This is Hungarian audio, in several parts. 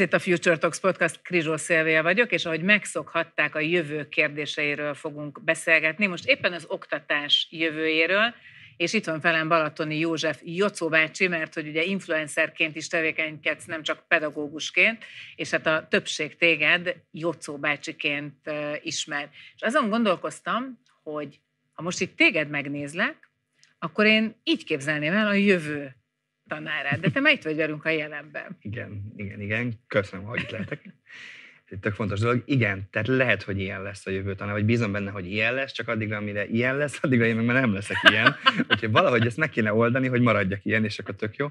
Ez itt a Future Talks Podcast, Krizsó Szilvia vagyok, és ahogy megszokhatták, a jövő kérdéseiről fogunk beszélgetni. Most éppen az oktatás jövőjéről, és itt van velem Balatoni József Jocó bácsi, mert hogy ugye influencerként is tevékenykedsz, nem csak pedagógusként, és hát a többség téged Jocó bácsiként ismer. És azon gondolkoztam, hogy ha most itt téged megnézlek, akkor én így képzelném el a jövő tanárát, de te már itt vagy velünk a jelenben. Igen, igen, igen. Köszönöm, hogy itt lehetek. Ez egy tök fontos dolog. Igen, tehát lehet, hogy ilyen lesz a jövő tanár, vagy bízom benne, hogy ilyen lesz, csak addig, amire ilyen lesz, addigra én meg már nem leszek ilyen. Úgyhogy valahogy ezt meg kéne oldani, hogy maradjak ilyen, és akkor tök jó.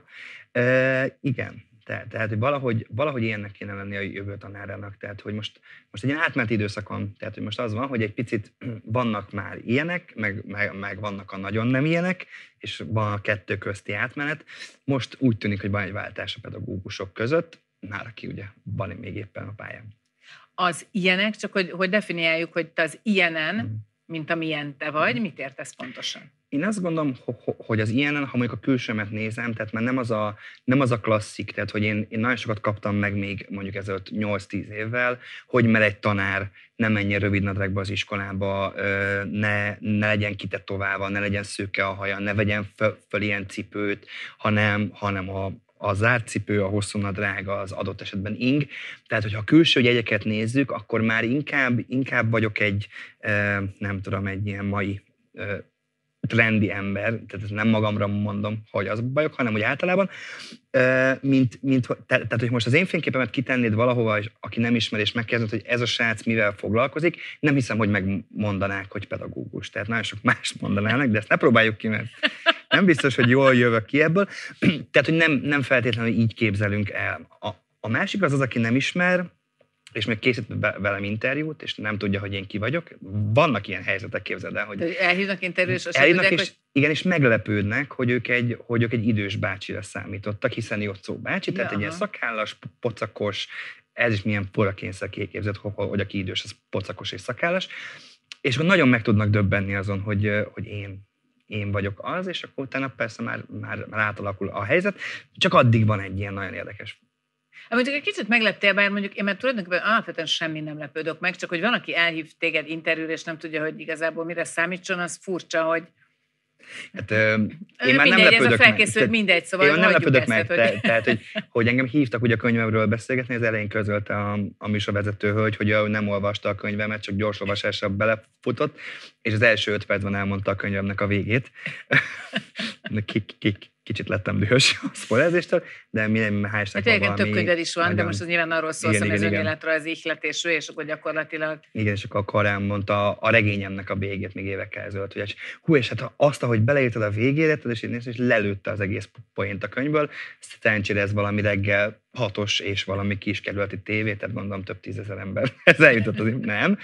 E, igen, te, tehát, hogy valahogy, valahogy ilyennek kéne lenni a jövő tanárának. Tehát, hogy most, most egy ilyen átmeneti időszakon, Tehát, hogy most az van, hogy egy picit hm, vannak már ilyenek, meg, meg, meg vannak a nagyon nem ilyenek, és van a kettő közti átmenet. Most úgy tűnik, hogy van egy váltás a pedagógusok között, már aki ugye van még éppen a pályán. Az ilyenek, csak hogy, hogy definiáljuk, hogy te az ilyenen, hmm. mint amilyen te vagy, mit értesz pontosan? én azt gondolom, hogy az ilyenen, ha mondjuk a külsőmet nézem, tehát már nem az a, nem az a klasszik, tehát hogy én, én nagyon sokat kaptam meg még mondjuk ezelőtt 8-10 évvel, hogy mert egy tanár ne menjen rövid nadrágba az iskolába, ne, ne legyen kitetoválva, ne legyen szőke a haja, ne vegyen föl, föl ilyen cipőt, hanem, hanem a, a zárt cipő, a hosszú nadrág, az adott esetben ing. Tehát, hogyha a külső jegyeket nézzük, akkor már inkább, inkább vagyok egy, nem tudom, egy ilyen mai trendi ember, tehát ezt nem magamra mondom, hogy az bajok, hanem hogy általában, mint, mint, tehát, hogy most az én fényképemet kitennéd valahova, és aki nem ismer, és megkérdezett, hogy ez a srác mivel foglalkozik, nem hiszem, hogy megmondanák, hogy pedagógus. Tehát nagyon sok más mondanának, de ezt ne próbáljuk ki, mert nem biztos, hogy jól jövök ki ebből. Tehát, hogy nem, nem feltétlenül így képzelünk el. A, a másik az az, aki nem ismer, és még készít velem interjút, és nem tudja, hogy én ki vagyok. Vannak ilyen helyzetek, képzeld el, hogy... Elhívnak interjút, és azt tudják, és, hogy... Igen, és meglepődnek, hogy ők, egy, hogy ők egy idős bácsira számítottak, hiszen szó bácsi, tehát ja, egy ilyen szakállas, pocakos, ez is milyen porakényszer képzett, hogy aki idős, az pocakos és szakállas. És akkor nagyon meg tudnak döbbenni azon, hogy, hogy én én vagyok az, és akkor utána persze már, már, már átalakul a helyzet. Csak addig van egy ilyen nagyon érdekes Hát mondjuk egy kicsit megleptél, bár mondjuk én már tulajdonképpen alapvetően semmi nem lepődök meg, csak hogy van, aki elhív téged interjúra, és nem tudja, hogy igazából mire számítson, az furcsa, hogy Hát, ö, én mindegy, már nem lepődök ez a felkészült meg. mindegy, szóval én nem lepődök meg. Te, tehát, hogy, hogy engem hívtak ugye a könyvemről beszélgetni, az elején közölte a, a műsorvezető hölgy, hogy nem olvasta a könyvemet, csak gyors olvasásra belefutott, és az első öt percben elmondta a könyvemnek a végét. kik, kik, kicsit lettem dühös a spoilerzéstől, de minden nem hát, van több könyved is van, nagyon... de most az nyilván arról szól, hogy szóval az önéletről az ihletésről, és akkor gyakorlatilag... Igen, és akkor a Karán mondta a regényemnek a végét még évekkel ezelőtt, hogy hát, hú, és hát azt, ahogy beleírtad a végére, tudod, és, és lelőtte az egész poént a könyvből, szerencsére ez valami reggel hatos és valami kerületi tévé, tehát gondolom több tízezer ember ez eljutott, az, nem.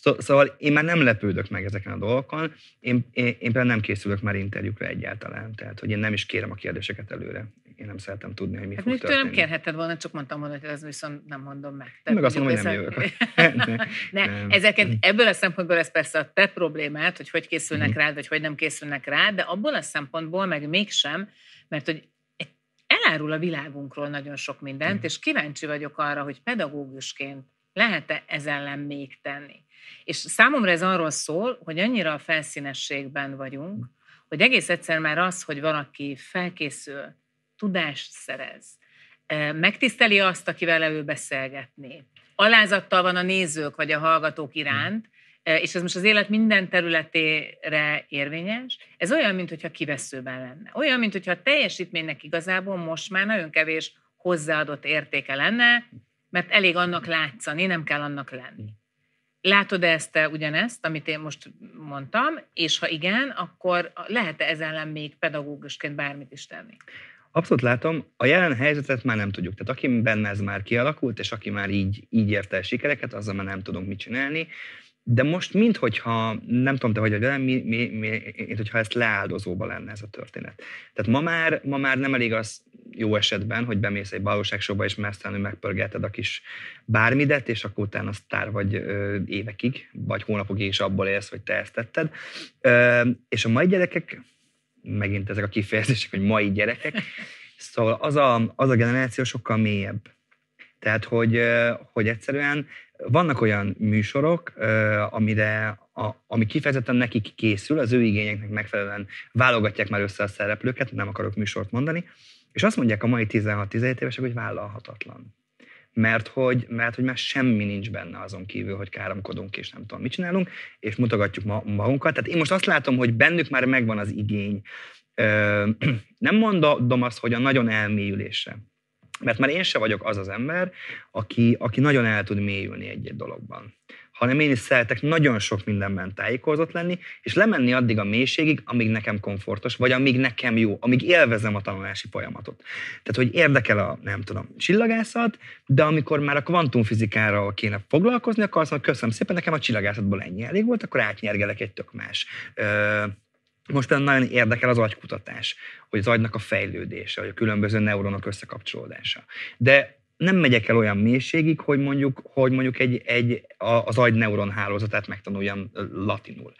Szó, szóval én már nem lepődök meg ezeken a dolgokon, én, én, én például nem készülök már interjúkra egyáltalán, tehát hogy én nem is kérem a kérdéseket előre. Én nem szeretem tudni, hogy mi hát fog történni. nem kérheted volna, csak mondtam volna, hogy ez viszont nem mondom meg. Te meg azt mondom, hogy nem jövök. ne, nem. Ezeket, ebből a szempontból ez persze a te problémát, hogy hogy készülnek mhm. rád, vagy hogy nem készülnek rád, de abból a szempontból meg mégsem, mert hogy elárul a világunkról nagyon sok mindent, és kíváncsi vagyok arra, hogy pedagógusként lehet-e ez ellen még tenni. És számomra ez arról szól, hogy annyira a felszínességben vagyunk, hogy egész egyszer már az, hogy valaki felkészül, tudást szerez, eh, megtiszteli azt, akivel ő beszélgetni, alázattal van a nézők vagy a hallgatók iránt, és ez most az élet minden területére érvényes, ez olyan, mintha kiveszőben lenne. Olyan, mintha a teljesítménynek igazából most már nagyon kevés hozzáadott értéke lenne, mert elég annak látszani, nem kell annak lenni. Látod-e ezt te ugyanezt, amit én most mondtam, és ha igen, akkor lehet-e ez ellen még pedagógusként bármit is tenni? Abszolút látom, a jelen helyzetet már nem tudjuk. Tehát aki benne ez már kialakult, és aki már így, így érte el sikereket, azzal már nem tudunk mit csinálni. De most minthogyha, nem tudom te vagy velem, mi, mi, mi, hogyha ezt leáldozóba lenne ez a történet. Tehát ma már, ma már nem elég az jó esetben, hogy bemész egy valóságsóba, és mesztelenül megpörgeted a kis bármidet, és akkor utána sztár vagy ö, évekig, vagy hónapokig is abból élsz, hogy te ezt tetted. Ö, és a mai gyerekek, megint ezek a kifejezések, hogy mai gyerekek, szóval az a, az a generáció sokkal mélyebb tehát, hogy, hogy egyszerűen vannak olyan műsorok, amire, a, ami kifejezetten nekik készül, az ő igényeknek megfelelően válogatják már össze a szereplőket, nem akarok műsort mondani, és azt mondják a mai 16-17 évesek, hogy vállalhatatlan. Mert hogy, mert hogy már semmi nincs benne azon kívül, hogy káromkodunk és nem tudom, mit csinálunk, és mutogatjuk ma, magunkat. Tehát én most azt látom, hogy bennük már megvan az igény. Ö, nem mondom azt, hogy a nagyon elmélyülése. Mert már én se vagyok az az ember, aki, aki nagyon el tud mélyülni egy-egy dologban hanem én is szeretek nagyon sok mindenben tájékozott lenni, és lemenni addig a mélységig, amíg nekem komfortos, vagy amíg nekem jó, amíg élvezem a tanulási folyamatot. Tehát, hogy érdekel a, nem tudom, csillagászat, de amikor már a kvantumfizikára kéne foglalkozni, akkor azt mondom, köszönöm szépen, nekem a csillagászatból ennyi elég volt, akkor átnyergelek egy tök más ö, most például nagyon érdekel az agykutatás, hogy az agynak a fejlődése, vagy a különböző neuronok összekapcsolódása. De nem megyek el olyan mélységig, hogy mondjuk, hogy mondjuk egy, egy, az neuron hálózatát megtanuljam latinul.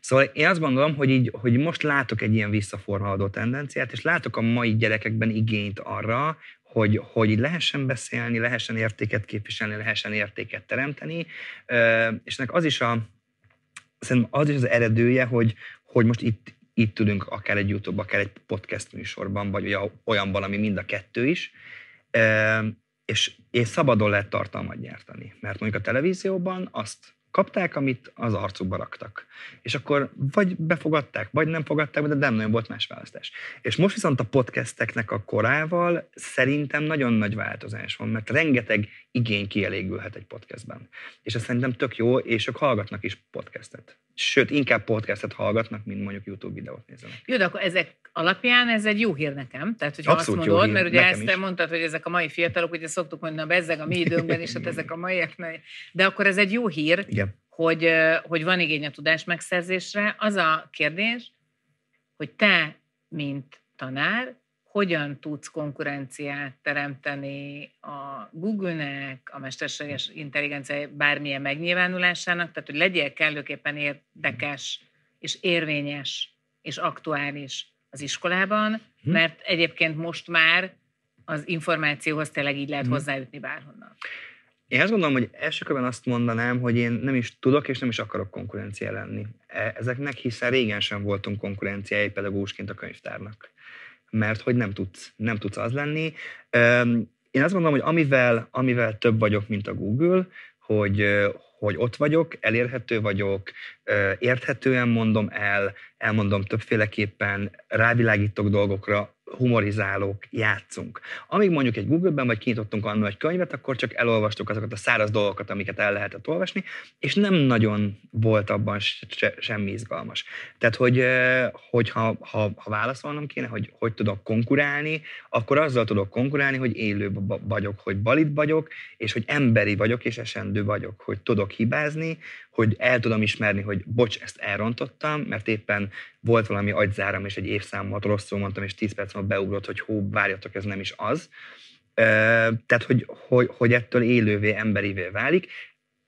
Szóval én azt gondolom, hogy, így, hogy most látok egy ilyen visszaforhaladó tendenciát, és látok a mai gyerekekben igényt arra, hogy, hogy így lehessen beszélni, lehessen értéket képviselni, lehessen értéket teremteni, és ennek az is a, szerintem az is az eredője, hogy, hogy most itt, itt tudunk akár egy YouTube, akár egy podcast műsorban, vagy olyan valami mind a kettő is, és, és szabadon lehet tartalmat gyártani. Mert mondjuk a televízióban azt kapták, amit az arcukba raktak. És akkor vagy befogadták, vagy nem fogadták, de nem nagyon volt más választás. És most viszont a podcasteknek a korával szerintem nagyon nagy változás van, mert rengeteg igény kielégülhet egy podcastben. És ez szerintem tök jó, és ők hallgatnak is podcastet. Sőt, inkább podcastet hallgatnak, mint mondjuk YouTube videót néznek. Jó, de akkor ezek alapján ez egy jó hír nekem. Tehát, hogy azt mondod, mert ugye nekem ezt te mondtad, hogy ezek a mai fiatalok, ugye szoktuk mondani, hogy bezzeg a mi időnkben is, hát ezek a maiak. De akkor ez egy jó hír, Igen. Hogy, hogy van igény a tudás megszerzésre. Az a kérdés, hogy te, mint tanár, hogyan tudsz konkurenciát teremteni a Google-nek, a mesterséges hm. intelligencia bármilyen megnyilvánulásának, tehát hogy legyél kellőképpen érdekes és érvényes és aktuális az iskolában, hm. mert egyébként most már az információhoz tényleg így lehet hm. hozzájutni bárhonnan. Én azt gondolom, hogy elsőkörben azt mondanám, hogy én nem is tudok és nem is akarok konkurencia lenni. E, ezeknek, hiszen régen sem voltunk konkurenciái pedagógusként a könyvtárnak mert hogy nem tudsz, nem tudsz az lenni. Én azt mondom, hogy amivel, amivel több vagyok, mint a Google, hogy, hogy ott vagyok, elérhető vagyok, érthetően mondom el, elmondom többféleképpen, rávilágítok dolgokra, humorizálók, játszunk. Amíg mondjuk egy Google-ben, vagy kinyitottunk annól egy könyvet, akkor csak elolvastuk azokat a száraz dolgokat, amiket el lehetett olvasni, és nem nagyon volt abban se, semmi izgalmas. Tehát, hogy, hogy ha, ha, ha válaszolnom kéne, hogy hogy tudok konkurálni, akkor azzal tudok konkurálni, hogy élő vagyok, hogy balit vagyok, és hogy emberi vagyok, és esendő vagyok, hogy tudok hibázni, hogy el tudom ismerni, hogy bocs, ezt elrontottam, mert éppen volt valami agyzáram, és egy évszámot rosszul mondtam, és 10 perc váratlanul beugrott, hogy hú, várjatok, ez nem is az. Tehát, hogy, hogy, hogy ettől élővé, emberivé válik,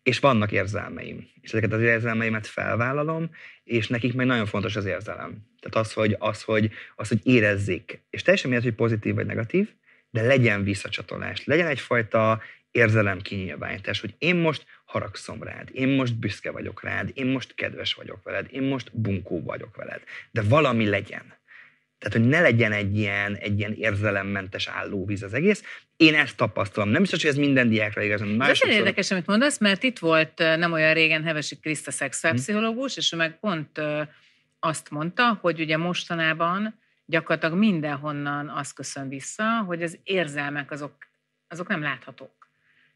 és vannak érzelmeim. És ezeket az érzelmeimet felvállalom, és nekik meg nagyon fontos az érzelem. Tehát az, hogy, az, hogy, az, hogy érezzék. És teljesen mindegy, hogy pozitív vagy negatív, de legyen visszacsatolás, legyen egyfajta érzelem kinyilvánítás, hogy én most haragszom rád, én most büszke vagyok rád, én most kedves vagyok veled, én most bunkó vagyok veled, de valami legyen. Tehát, hogy ne legyen egy ilyen, egy ilyen érzelemmentes állóvíz az egész. Én ezt tapasztalom. Nem biztos, hogy ez minden diákra igaz. Nagyon sokszor... érdekes, amit mondasz, mert itt volt nem olyan régen Hevesi Kriszta szexuálpszichológus, hmm. és ő meg pont azt mondta, hogy ugye mostanában gyakorlatilag mindenhonnan azt köszön vissza, hogy az érzelmek azok, azok nem láthatók.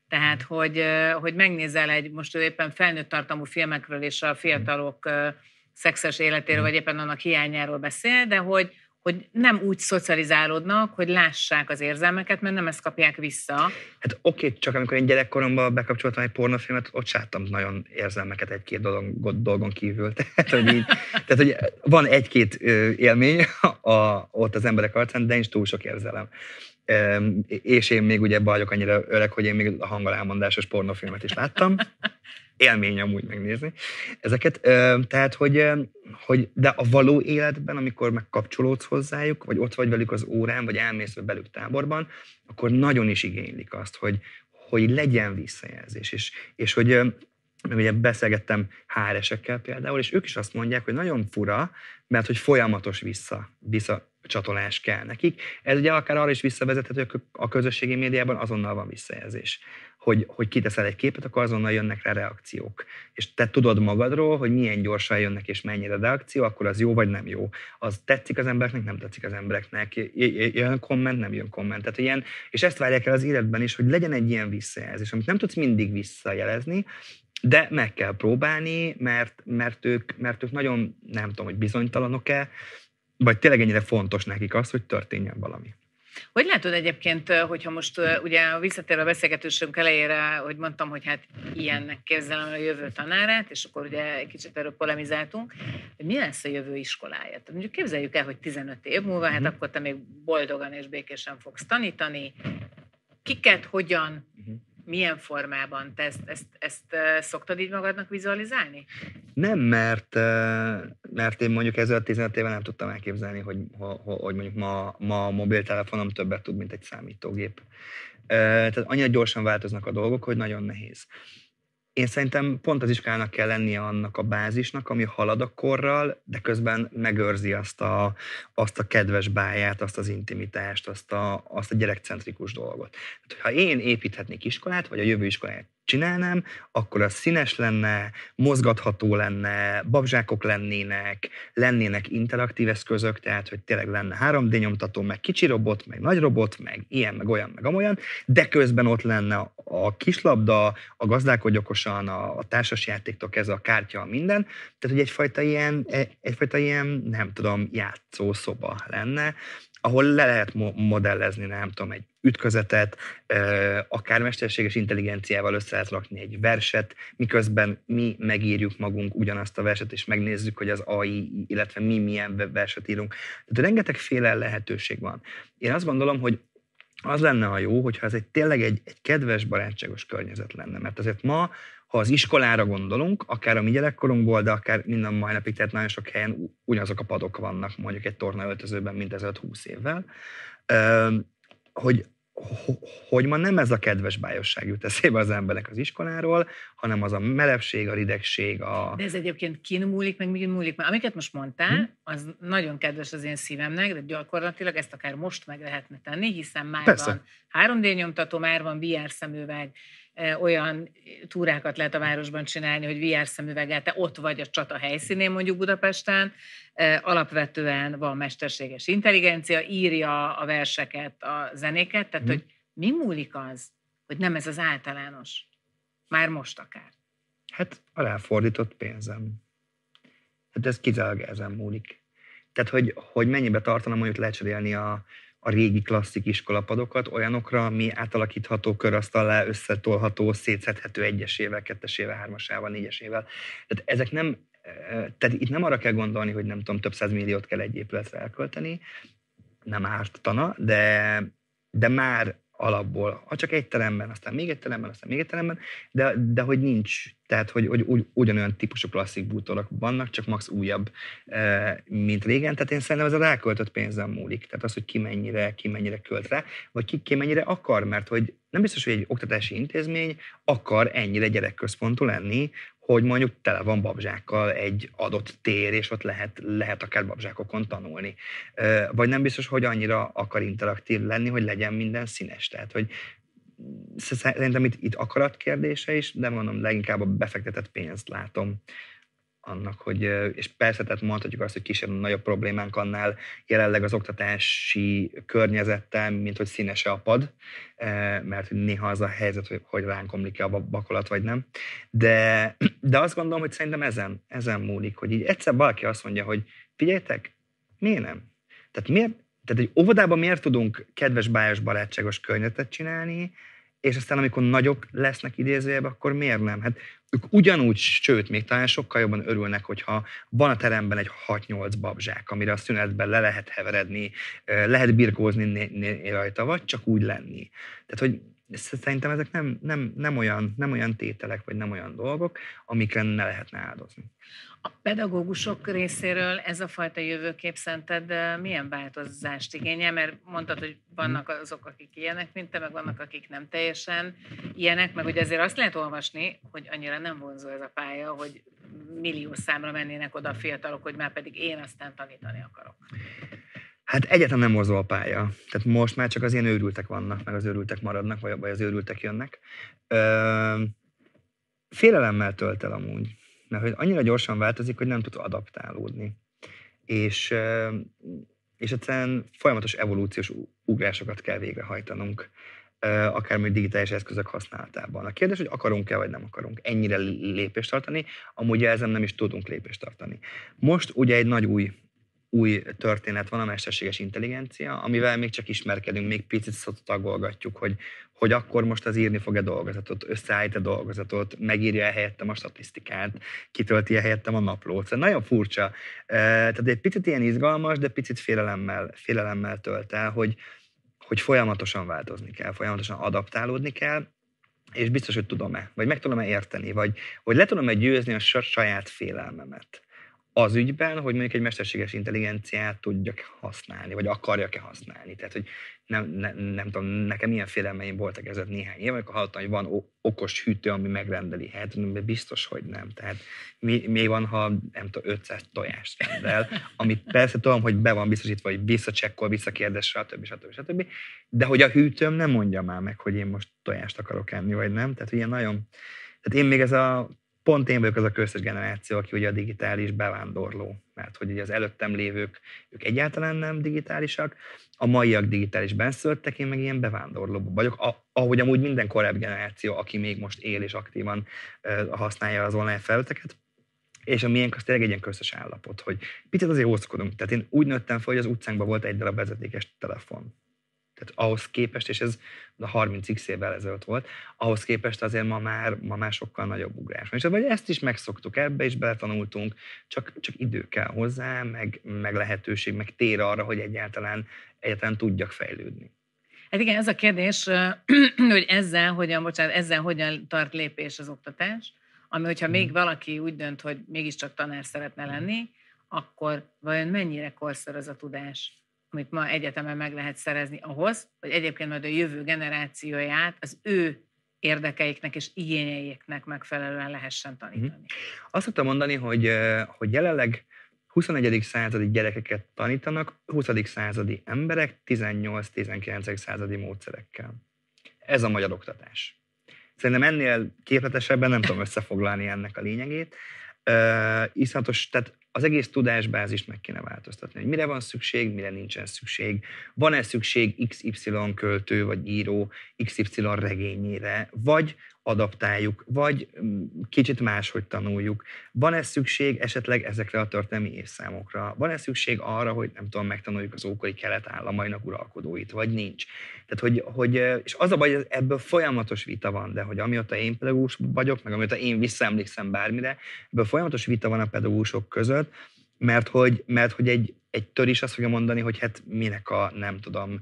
Tehát, hmm. hogy, hogy megnézel egy, most éppen felnőtt tartalmú filmekről és a fiatalok hmm. szexes életéről, hmm. vagy éppen annak hiányáról beszél, de hogy, hogy nem úgy szocializálódnak, hogy lássák az érzelmeket, mert nem ezt kapják vissza. Hát oké, csak amikor én gyerekkoromban bekapcsoltam egy pornofilmet, ott sártam nagyon érzelmeket egy-két dolgon, dolgon kívül. Tehát, hogy, így, tehát, hogy van egy-két élmény a, ott az emberek arcán, de nincs túl sok érzelem. És én még ugye vagyok annyira öreg, hogy én még a hangalámondásos pornofilmet is láttam. élmény amúgy megnézni ezeket. Tehát, hogy, hogy de a való életben, amikor megkapcsolódsz hozzájuk, vagy ott vagy velük az órán, vagy elmész velük táborban, akkor nagyon is igénylik azt, hogy, hogy legyen visszajelzés, és, és hogy mert ugye beszélgettem hr például, és ők is azt mondják, hogy nagyon fura, mert hogy folyamatos vissza, vissza csatolás kell nekik. Ez ugye akár arra is visszavezethető, hogy a közösségi médiában azonnal van visszajelzés hogy, hogy kiteszel egy képet, akkor azonnal jönnek rá reakciók. És te tudod magadról, hogy milyen gyorsan jönnek és mennyire reakció, akkor az jó vagy nem jó. Az tetszik az embereknek, nem tetszik az embereknek. Jön komment, nem jön komment. Tehát ilyen, és ezt várják el az életben is, hogy legyen egy ilyen visszajelzés, amit nem tudsz mindig visszajelezni, de meg kell próbálni, mert, mert, ők, mert ők nagyon, nem tudom, hogy bizonytalanok-e, vagy tényleg ennyire fontos nekik az, hogy történjen valami. Hogy látod egyébként, hogyha most ugye visszatérve a beszélgetősünk elejére, hogy mondtam, hogy hát ilyennek képzelem a jövő tanárát, és akkor ugye egy kicsit erről polemizáltunk, hogy mi lesz a jövő iskolája. Tehát mondjuk képzeljük el, hogy 15 év múlva, hát mhm. akkor te még boldogan és békésen fogsz tanítani, kiket, hogyan, mhm milyen formában? Te ezt, ezt, ezt szoktad így magadnak vizualizálni? Nem, mert, mert én mondjuk a 15 éve nem tudtam elképzelni, hogy, hogy mondjuk ma, ma a mobiltelefonom többet tud, mint egy számítógép. Tehát annyira gyorsan változnak a dolgok, hogy nagyon nehéz én szerintem pont az iskának kell lennie annak a bázisnak, ami halad a korral, de közben megőrzi azt a, azt a kedves báját, azt az intimitást, azt a, azt a gyerekcentrikus dolgot. Hát, ha én építhetnék iskolát, vagy a jövő iskolát csinálnám, akkor az színes lenne, mozgatható lenne, babzsákok lennének, lennének interaktív eszközök, tehát hogy tényleg lenne 3D nyomtató, meg kicsi robot, meg nagy robot, meg ilyen, meg olyan, meg amolyan, de közben ott lenne a kislabda, a gazdálkodj okosan, a, a társasjátéktól kezdve a kártya, a minden, tehát hogy egyfajta ilyen, e, egyfajta ilyen, nem tudom, játszószoba lenne, ahol le lehet mo- modellezni, nem tudom, egy ütközetet, akár mesterséges intelligenciával össze lehet rakni egy verset, miközben mi megírjuk magunk ugyanazt a verset, és megnézzük, hogy az AI, illetve mi milyen verset írunk. Tehát féle lehetőség van. Én azt gondolom, hogy az lenne a jó, hogyha ez egy tényleg egy, egy kedves, barátságos környezet lenne. Mert azért ma ha az iskolára gondolunk, akár a mi gyerekkorunkból, de akár minden mai napig, tehát nagyon sok helyen ugyanazok a padok vannak mondjuk egy tornaöltözőben, mint ezelőtt 20 évvel, hogy, hogy ma nem ez a kedves bájosság jut eszébe az emberek az iskoláról, hanem az a melepség, a ridegség, a... De ez egyébként kin múlik, meg mi múlik. Mert amiket most mondtál, hm? az nagyon kedves az én szívemnek, de gyakorlatilag ezt akár most meg lehetne tenni, hiszen már Persze. van 3D nyomtató, már van VR szemüveg, E, olyan túrákat lehet a városban csinálni, hogy VR szemüveggel te ott vagy a csata helyszínén mondjuk Budapesten, e, alapvetően van mesterséges intelligencia, írja a verseket, a zenéket, tehát mhm. hogy mi múlik az, hogy nem ez az általános? Már most akár. Hát a ráfordított pénzem. Hát ez kizárólag ezen múlik. Tehát, hogy, hogy mennyibe tartana mondjuk lecserélni a, a régi klasszik iskolapadokat olyanokra, ami átalakítható, körasztallá, összetolható, szétszedhető egyesével, kettesével, hármasával, négyesével. Tehát ezek nem, eh, tehát itt nem arra kell gondolni, hogy nem tudom, több száz milliót kell egy épületre elkölteni, nem ártana, de, de már alapból, ha csak egy teremben, aztán még egy teremben, aztán még egy teremben, de, de hogy nincs, tehát hogy, hogy ugy, ugyanolyan típusú klasszik bútorok vannak, csak max újabb, e, mint régen, tehát én szerintem ez a ráköltött pénzem múlik, tehát az, hogy ki mennyire, ki mennyire költ rá, vagy ki, ki mennyire akar, mert hogy nem biztos, hogy egy oktatási intézmény akar ennyire gyerekközpontú lenni, hogy mondjuk tele van babzsákkal egy adott tér, és ott lehet, lehet akár babzsákokon tanulni. Vagy nem biztos, hogy annyira akar interaktív lenni, hogy legyen minden színes. Tehát, hogy szerintem itt, itt akarat kérdése is, de mondom, leginkább a befektetett pénzt látom annak, hogy, és persze, tehát mondhatjuk azt, hogy kisebb, nagyobb problémánk annál jelenleg az oktatási környezettel, mint hogy színese a pad, mert néha az a helyzet, hogy, hogy ránk omlik-e a bakolat, vagy nem. De, de azt gondolom, hogy szerintem ezen, ezen múlik, hogy így egyszer valaki azt mondja, hogy figyeljetek, miért nem? Tehát miért, tehát egy óvodában miért tudunk kedves, bájos, barátságos környezetet csinálni, és aztán amikor nagyok lesznek idézőjebb, akkor miért nem? Hát ők ugyanúgy, sőt, még talán sokkal jobban örülnek, hogyha van a teremben egy 6-8 babzsák, amire a szünetben le lehet heveredni, lehet birkózni rajta, vagy csak úgy lenni. Tehát, hogy szerintem ezek nem, nem, nem, olyan, nem olyan tételek, vagy nem olyan dolgok, amikre ne lehetne áldozni. A pedagógusok részéről ez a fajta jövőkép szerinted eh, milyen változást igényel? Mert mondtad, hogy vannak azok, akik ilyenek, mint te, meg vannak, akik nem teljesen ilyenek, meg ugye azért azt lehet olvasni, hogy annyira nem vonzó ez a pálya, hogy millió számra mennének oda a fiatalok, hogy már pedig én aztán tanítani akarok. Hát egyetlen nem morzó a pálya. Tehát most már csak az ilyen őrültek vannak, meg az őrültek maradnak, vagy, vagy az őrültek jönnek. Ö, félelemmel tölt el amúgy mert hogy annyira gyorsan változik, hogy nem tud adaptálódni. És, és egyszerűen folyamatos evolúciós ugrásokat kell végrehajtanunk, még digitális eszközök használatában. A kérdés, hogy akarunk-e vagy nem akarunk ennyire lépést tartani, amúgy ezen nem is tudunk lépést tartani. Most ugye egy nagy új új történet van, a mesterséges intelligencia, amivel még csak ismerkedünk, még picit szottagolgatjuk, hogy, hogy akkor most az írni fog-e dolgozatot, összeállít-e dolgozatot, megírja-e helyettem a statisztikát, kitölti-e helyettem a naplót. Szóval nagyon furcsa. Tehát egy picit ilyen izgalmas, de picit félelemmel, félelemmel tölt el, hogy, hogy folyamatosan változni kell, folyamatosan adaptálódni kell, és biztos, hogy tudom-e, vagy meg tudom-e érteni, vagy hogy le tudom-e győzni a saját félelmemet az ügyben, hogy mondjuk egy mesterséges intelligenciát tudjak használni, vagy akarjak-e használni. Tehát, hogy nem, ne, nem tudom, nekem milyen félelmeim voltak ezek néhány év, amikor hallottam, hogy van okos hűtő, ami megrendeli. Hát biztos, hogy nem. Tehát mi, mi van, ha nem tudom, 500 tojást rendel, amit persze tudom, hogy be van biztosítva, hogy visszacsekkol, visszakérdez, stb. stb. stb. De hogy a hűtőm nem mondja már meg, hogy én most tojást akarok enni, vagy nem. Tehát ilyen nagyon... Tehát én még ez a Pont én vagyok az a köztes generáció, aki ugye a digitális bevándorló, mert hogy ugye az előttem lévők, ők egyáltalán nem digitálisak, a maiak digitális benszöltek, én meg ilyen bevándorló vagyok, a, ahogy amúgy minden korábbi generáció, aki még most él és aktívan uh, használja az online felületeket, és a miénk az tényleg egy ilyen köztes állapot, hogy picit azért ószkodunk. Tehát én úgy nőttem fel, hogy az utcánkban volt egy darab vezetékes telefon. Tehát ahhoz képest, és ez a 30x évvel ezelőtt volt, ahhoz képest azért ma már, ma már sokkal nagyobb ugrás van. És vagy ezt is megszoktuk, ebbe is beletanultunk, csak, csak idő kell hozzá, meg, meg lehetőség, meg tér arra, hogy egyáltalán, egyáltalán tudjak fejlődni. Hát igen, ez a kérdés, hogy ezzel hogyan, bocsánat, ezzel hogyan tart lépés az oktatás, ami hogyha még mm. valaki úgy dönt, hogy mégiscsak tanár szeretne lenni, akkor vajon mennyire korszerű az a tudás? amit ma egyetemen meg lehet szerezni ahhoz, hogy egyébként majd a jövő generációját az ő érdekeiknek és igényeiknek megfelelően lehessen tanítani. Mhm. Azt szoktam mondani, hogy, hogy jelenleg 21. századi gyerekeket tanítanak 20. századi emberek 18-19. századi módszerekkel. Ez a magyar oktatás. Szerintem ennél képletesebben nem tudom összefoglalni ennek a lényegét. Uh, iszonyatos, tehát az egész tudásbázist meg kéne változtatni, hogy mire van szükség, mire nincsen szükség. Van-e szükség XY költő vagy író XY regényére, vagy adaptáljuk, vagy mm, kicsit máshogy tanuljuk. Van-e szükség esetleg ezekre a történelmi évszámokra? Van-e szükség arra, hogy nem tudom, megtanuljuk az ókori kelet államainak uralkodóit, vagy nincs? Tehát, hogy, hogy, és az a baj, hogy ebből folyamatos vita van, de hogy amióta én pedagógus vagyok, meg amióta én visszaemlékszem bármire, ebből folyamatos vita van a pedagógusok között, mert hogy, mert hogy egy egytől is azt fogja mondani, hogy hát minek a, nem tudom,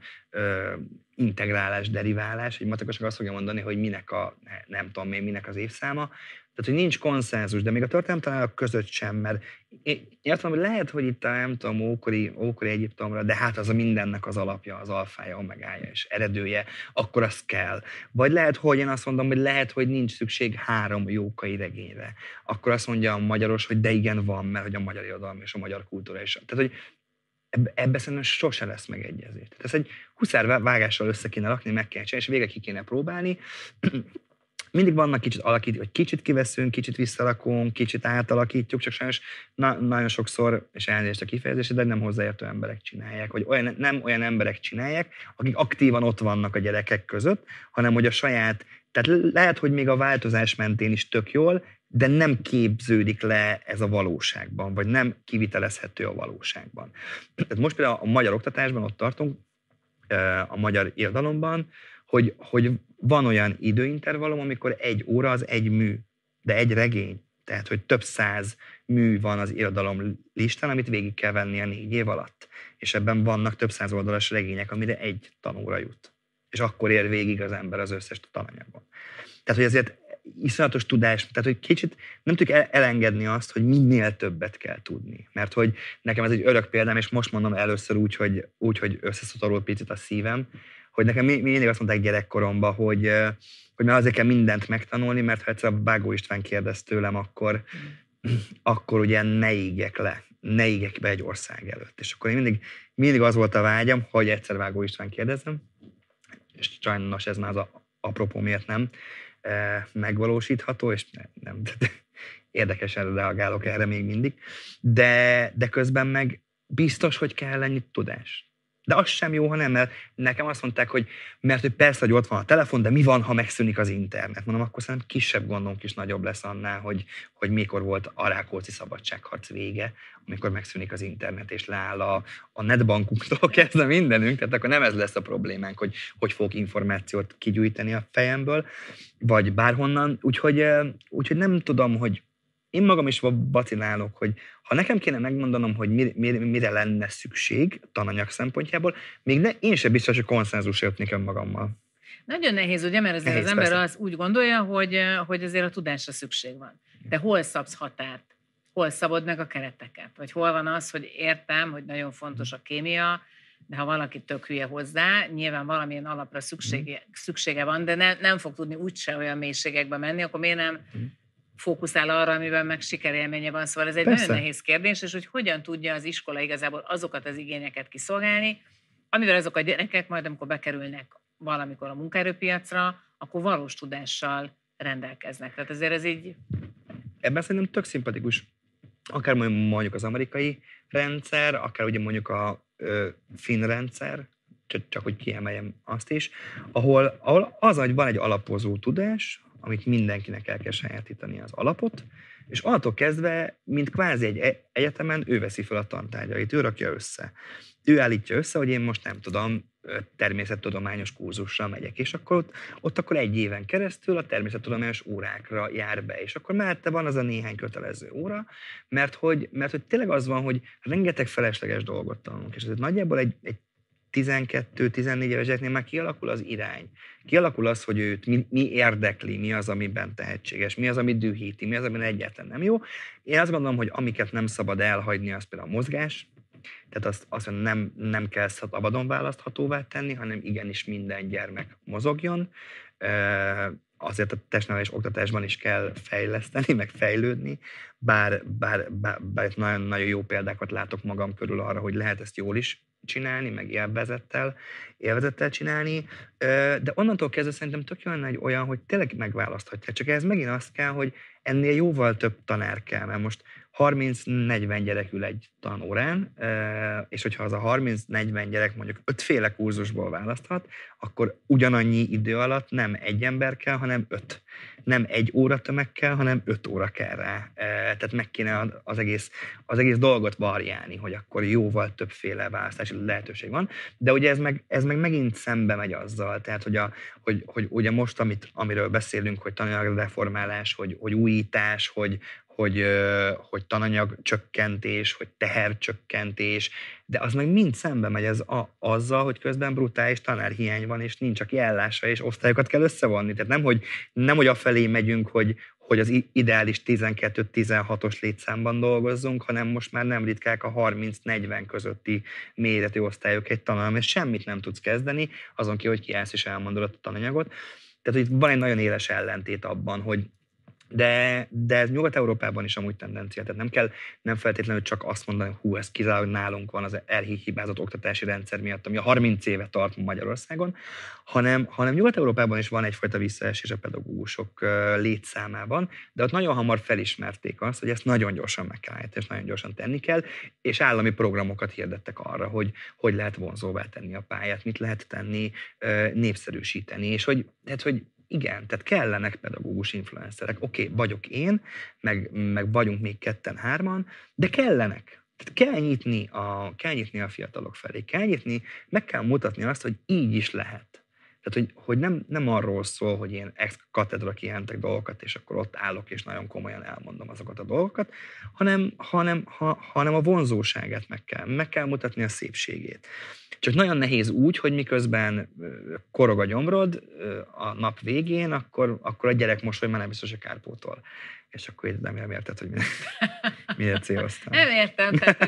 integrálás, deriválás, egy matekos azt fogja mondani, hogy minek a, nem tudom én, minek az évszáma. Tehát, hogy nincs konszenzus, de még a történelemtanárok között sem, mert én, én azt mondom, hogy lehet, hogy itt a nem tudom, ókori, ókori Egyiptomra, de hát az a mindennek az alapja, az alfája, omegája és eredője, akkor az kell. Vagy lehet, hogy én azt mondom, hogy lehet, hogy nincs szükség három jókai regényre. Akkor azt mondja a magyaros, hogy de igen, van, mert hogy a magyar irodalom és a magyar kultúra is. Tehát, hogy ebbe szerintem sose lesz megegyezés. Tehát ez egy huszár vágással össze kéne lakni, meg kell csinálni, és végre ki kéne próbálni. Mindig vannak kicsit alakít, hogy kicsit kiveszünk, kicsit visszalakunk, kicsit átalakítjuk, csak sajnos na, nagyon sokszor, és elnézést a kifejezését, de nem hozzáértő emberek csinálják, vagy olyan, nem olyan emberek csinálják, akik aktívan ott vannak a gyerekek között, hanem hogy a saját tehát lehet, hogy még a változás mentén is tök jól, de nem képződik le ez a valóságban, vagy nem kivitelezhető a valóságban. Tehát most például a magyar oktatásban ott tartunk, a magyar irodalomban, hogy, hogy van olyan időintervallum, amikor egy óra az egy mű, de egy regény. Tehát, hogy több száz mű van az irodalom listán, amit végig kell venni a négy év alatt. És ebben vannak több száz oldalas regények, amire egy tanóra jut. És akkor ér végig az ember az összes tananyagon. Tehát, hogy ezért iszonyatos tudás, tehát hogy kicsit nem tudjuk elengedni azt, hogy minél többet kell tudni. Mert hogy nekem ez egy örök példám, és most mondom először úgy, hogy, úgy, hogy összeszotorul picit a szívem, hogy nekem mindig azt mondták gyerekkoromban, hogy, hogy már azért kell mindent megtanulni, mert ha egyszer a Bágó István kérdez tőlem, akkor, mm. akkor ugye ne égek le, ne égek be egy ország előtt. És akkor én mindig, mindig az volt a vágyam, hogy egyszer Bágó István kérdezem, és sajnos ez már az a, apropó miért nem, E, megvalósítható, és nem, nem érdekesen reagálok erre még mindig, de, de közben meg biztos, hogy kell ennyi tudás. De az sem jó, ha nem, mert nekem azt mondták, hogy mert hogy persze, hogy ott van a telefon, de mi van, ha megszűnik az internet? Mondom, akkor szerintem kisebb gondunk is nagyobb lesz annál, hogy, hogy mikor volt a Rákóczi szabadságharc vége, amikor megszűnik az internet, és leáll a, a netbankunktól kezdve mindenünk, tehát akkor nem ez lesz a problémánk, hogy hogy fogok információt kigyújtani a fejemből, vagy bárhonnan. Úgyhogy, eh, úgyhogy nem tudom, hogy én magam is batinálok, hogy ha nekem kéne megmondanom, hogy mi, mi, mire lenne szükség tananyag szempontjából, még ne, én sem biztos, hogy konszenzusra jutnék önmagammal. Nagyon nehéz, ugye, mert azért nehéz, az ember persze. az úgy gondolja, hogy, hogy azért a tudásra szükség van. De hol szabsz határt? Hol szabod meg a kereteket? Vagy hol van az, hogy értem, hogy nagyon fontos a kémia, de ha valaki tök hülye hozzá, nyilván valamilyen alapra mhm. szüksége, szüksége van, de ne, nem fog tudni úgyse olyan mélységekbe menni, akkor miért nem mhm fókuszál arra, amiben meg sikerélménye van. Szóval ez egy Persze. nagyon nehéz kérdés, és hogy hogyan tudja az iskola igazából azokat az igényeket kiszolgálni, amivel azok a gyerekek majd, amikor bekerülnek valamikor a munkaerőpiacra, akkor valós tudással rendelkeznek. Tehát ezért ez így... Ebben szerintem tök szimpatikus. Akár mondjuk az amerikai rendszer, akár ugye mondjuk a ö, finn rendszer, csak, csak hogy kiemeljem azt is, ahol, ahol az, hogy van egy alapozó tudás, amit mindenkinek el kell sajátítani az alapot, és attól kezdve, mint kvázi egy e-, egyetemen, ő veszi fel a tantárgyait, ő rakja össze. Ő állítja össze, hogy én most nem tudom, természettudományos kurzusra megyek, és akkor ott, ott akkor egy éven keresztül a természettudományos órákra jár be, és akkor már te van az a néhány kötelező óra, mert hogy, mert hogy tényleg az van, hogy rengeteg felesleges dolgot tanulunk, és ez nagyjából egy, egy 12-14 éveseknél már kialakul az irány. Kialakul az, hogy őt mi, mi érdekli, mi az, amiben tehetséges, mi az, ami dühíti, mi az, amiben egyáltalán nem jó. Én azt gondolom, hogy amiket nem szabad elhagyni, az például a mozgás, tehát azt, azt nem, nem kell szabadon választhatóvá tenni, hanem igenis minden gyermek mozogjon. Azért a testnevelés oktatásban is kell fejleszteni, meg fejlődni, bár, bár, bár, bár nagyon, nagyon jó példákat látok magam körül arra, hogy lehet ezt jól is csinálni, meg élvezettel, élvezettel csinálni, de onnantól kezdve szerintem tök jó lenne egy olyan, hogy tényleg megválaszthatja, Csak ez megint azt kell, hogy ennél jóval több tanár kell, mert most 30-40 gyerek ül egy tanórán, és hogyha az a 30-40 gyerek mondjuk ötféle kurzusból választhat, akkor ugyanannyi idő alatt nem egy ember kell, hanem öt. Nem egy óra tömeg kell, hanem öt óra kell rá. Tehát meg kéne az egész, az egész dolgot variálni, hogy akkor jóval többféle választási lehetőség van. De ugye ez meg, ez meg megint szembe megy azzal, tehát hogy, a, hogy, hogy ugye most, amit, amiről beszélünk, hogy tananyagreformálás, hogy, hogy újítás, hogy, hogy, hogy tananyag csökkentés, hogy teher csökkentés, de az meg mind szembe megy ez a, azzal, hogy közben brutális tanárhiány van, és nincs aki ellássa, és osztályokat kell összevonni. Tehát nem, hogy, nem, hogy afelé megyünk, hogy, hogy az ideális 12-16-os létszámban dolgozzunk, hanem most már nem ritkák a 30-40 közötti méretű osztályok egy tanulom, és semmit nem tudsz kezdeni, azon ki, hogy kiállsz és elmondod a tananyagot. Tehát, hogy van egy nagyon éles ellentét abban, hogy de, de ez Nyugat-Európában is amúgy tendencia. Tehát nem kell nem feltétlenül csak azt mondani, hú, ez kizárólag nálunk van az elhibázott oktatási rendszer miatt, ami a 30 éve tart Magyarországon, hanem, hanem Nyugat-Európában is van egyfajta visszaesés a pedagógusok létszámában, de ott nagyon hamar felismerték azt, hogy ezt nagyon gyorsan meg kell állítani, és nagyon gyorsan tenni kell, és állami programokat hirdettek arra, hogy hogy lehet vonzóvá tenni a pályát, mit lehet tenni, népszerűsíteni, és hogy, tehát, hogy igen, tehát kellenek pedagógus influencerek. Oké, okay, vagyok én, meg, meg vagyunk még ketten-hárman, de kellenek. Tehát kell nyitni, a, kell nyitni a fiatalok felé, kell nyitni, meg kell mutatni azt, hogy így is lehet. Tehát, hogy, hogy nem, nem arról szól, hogy én ex katedra kijelentek dolgokat, és akkor ott állok, és nagyon komolyan elmondom azokat a dolgokat, hanem, hanem, ha, hanem a vonzóságát meg kell, meg kell mutatni a szépségét. Csak nagyon nehéz úgy, hogy miközben korog a gyomrod a nap végén, akkor, akkor a gyerek mosoly már nem biztos, hogy kárpótol és akkor én nem, nem érted, hogy miért, miért céloztam. nem értem. Tehát,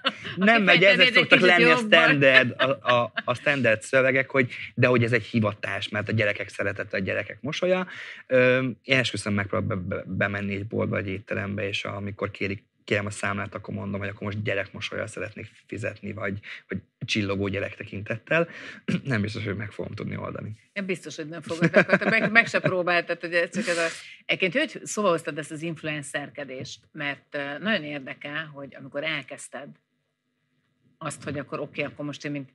nem megy, ezek szoktak lenni jobban. a standard, a, a, a standard szövegek, hogy, de hogy ez egy hivatás, mert a gyerekek szeretete, a gyerekek mosolya. Én esküszöm megpróbálok be, be, bemenni egy boltba, egy étterembe, és amikor kérik kérem a számlát, akkor mondom, hogy akkor most gyerek mosolya szeretnék fizetni, vagy, vagy csillogó gyerek tekintettel, nem biztos, hogy meg fogom tudni oldani. Én biztos, hogy nem fogod meg, meg, meg se próbáltad, hogy ez csak ez a... Egyébként, hogy szóval hoztad ezt az influencerkedést, mert nagyon érdekel, hogy amikor elkezdted azt, hogy akkor oké, okay, akkor most én mint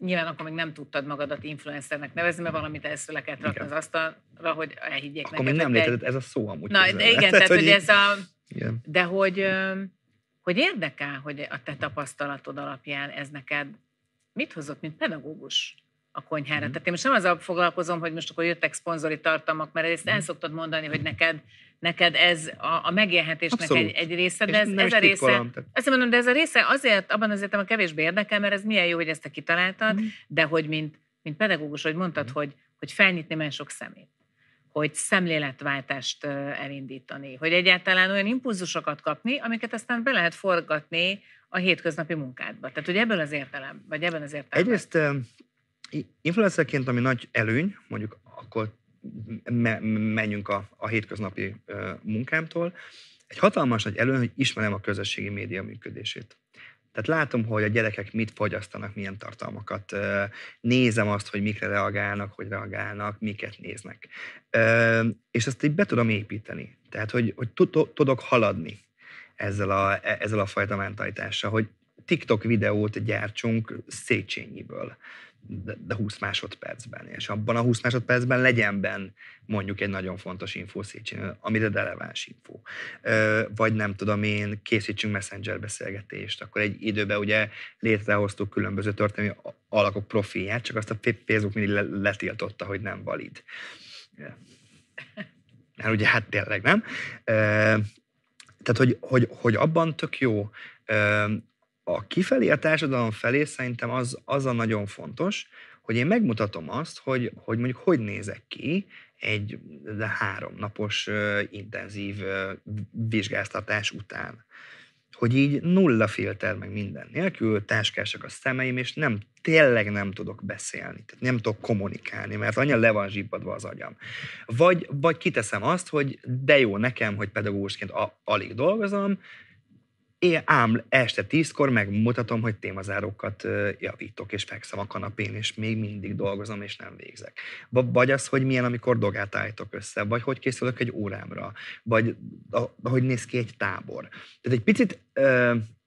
nyilván akkor még nem tudtad magadat influencernek nevezni, mert valamit ezt le kellett rakni az asztalra, hogy elhiggyék akkor neked. Akkor még nem létezett egy... ez a szó amúgy. Na, igen, tehát, hogy, hogy ez a... Igen. De hogy hogy érdekel, hogy a te tapasztalatod alapján ez neked mit hozott, mint pedagógus a konyhára. Mm. Tehát én most nem azzal foglalkozom, hogy most akkor jöttek szponzori tartalmak, mert ezt mm. el mhm. szoktad mondani, hogy neked, neked ez a, a megélhetésnek egy, egy része, de ez, ez a része, tehát. azt mondom, de ez a része azért, abban azért a kevésbé érdekel, mert ez milyen jó, hogy ezt te kitaláltad, mm. de hogy mint, mint pedagógus, hogy mondtad, mm. hogy, hogy felnyitni mások szemét hogy szemléletváltást elindítani, hogy egyáltalán olyan impulzusokat kapni, amiket aztán be lehet forgatni a hétköznapi munkádba. Tehát, hogy ebből az értelem, vagy ebben az értelemben. Egyrészt influencerként, ami nagy előny, mondjuk akkor me- menjünk a, a hétköznapi munkámtól, egy hatalmas nagy előny, hogy ismerem a közösségi média működését. Tehát látom, hogy a gyerekek mit fogyasztanak, milyen tartalmakat. Nézem azt, hogy mikre reagálnak, hogy reagálnak, miket néznek. És ezt így be tudom építeni. Tehát, hogy, hogy tudok haladni ezzel a, e, ezzel a fajta mentalitással, hogy TikTok videót gyártsunk Széchenyiből de, de 20 másodpercben, és abban a 20 másodpercben legyen benn mondjuk egy nagyon fontos infó szétcsinál, amire releváns infó. Vagy nem tudom én, készítsünk messenger beszélgetést, akkor egy időben ugye létrehoztuk különböző történelmi alakok profilját, csak azt a Facebook mindig letiltotta, hogy nem valid. Mert ugye hát tényleg nem. Tehát, hogy, hogy, hogy abban tök jó a kifelé, a társadalom felé szerintem az, az a nagyon fontos, hogy én megmutatom azt, hogy, hogy mondjuk hogy nézek ki egy de három napos intenzív vizsgáztatás után. Hogy így nulla filter meg minden nélkül, táskások a szemeim, és nem, tényleg nem tudok beszélni, tehát nem tudok kommunikálni, mert annyira le van zsibbadva az agyam. Vagy, vagy kiteszem azt, hogy de jó nekem, hogy pedagógusként a, alig dolgozom, én ám este tízkor megmutatom, hogy témazárókat javítok, és fekszem a kanapén, és még mindig dolgozom, és nem végzek. Vagy az, hogy milyen, amikor dogát állítok össze, vagy hogy készülök egy órámra, vagy hogy néz ki egy tábor. Tehát egy picit,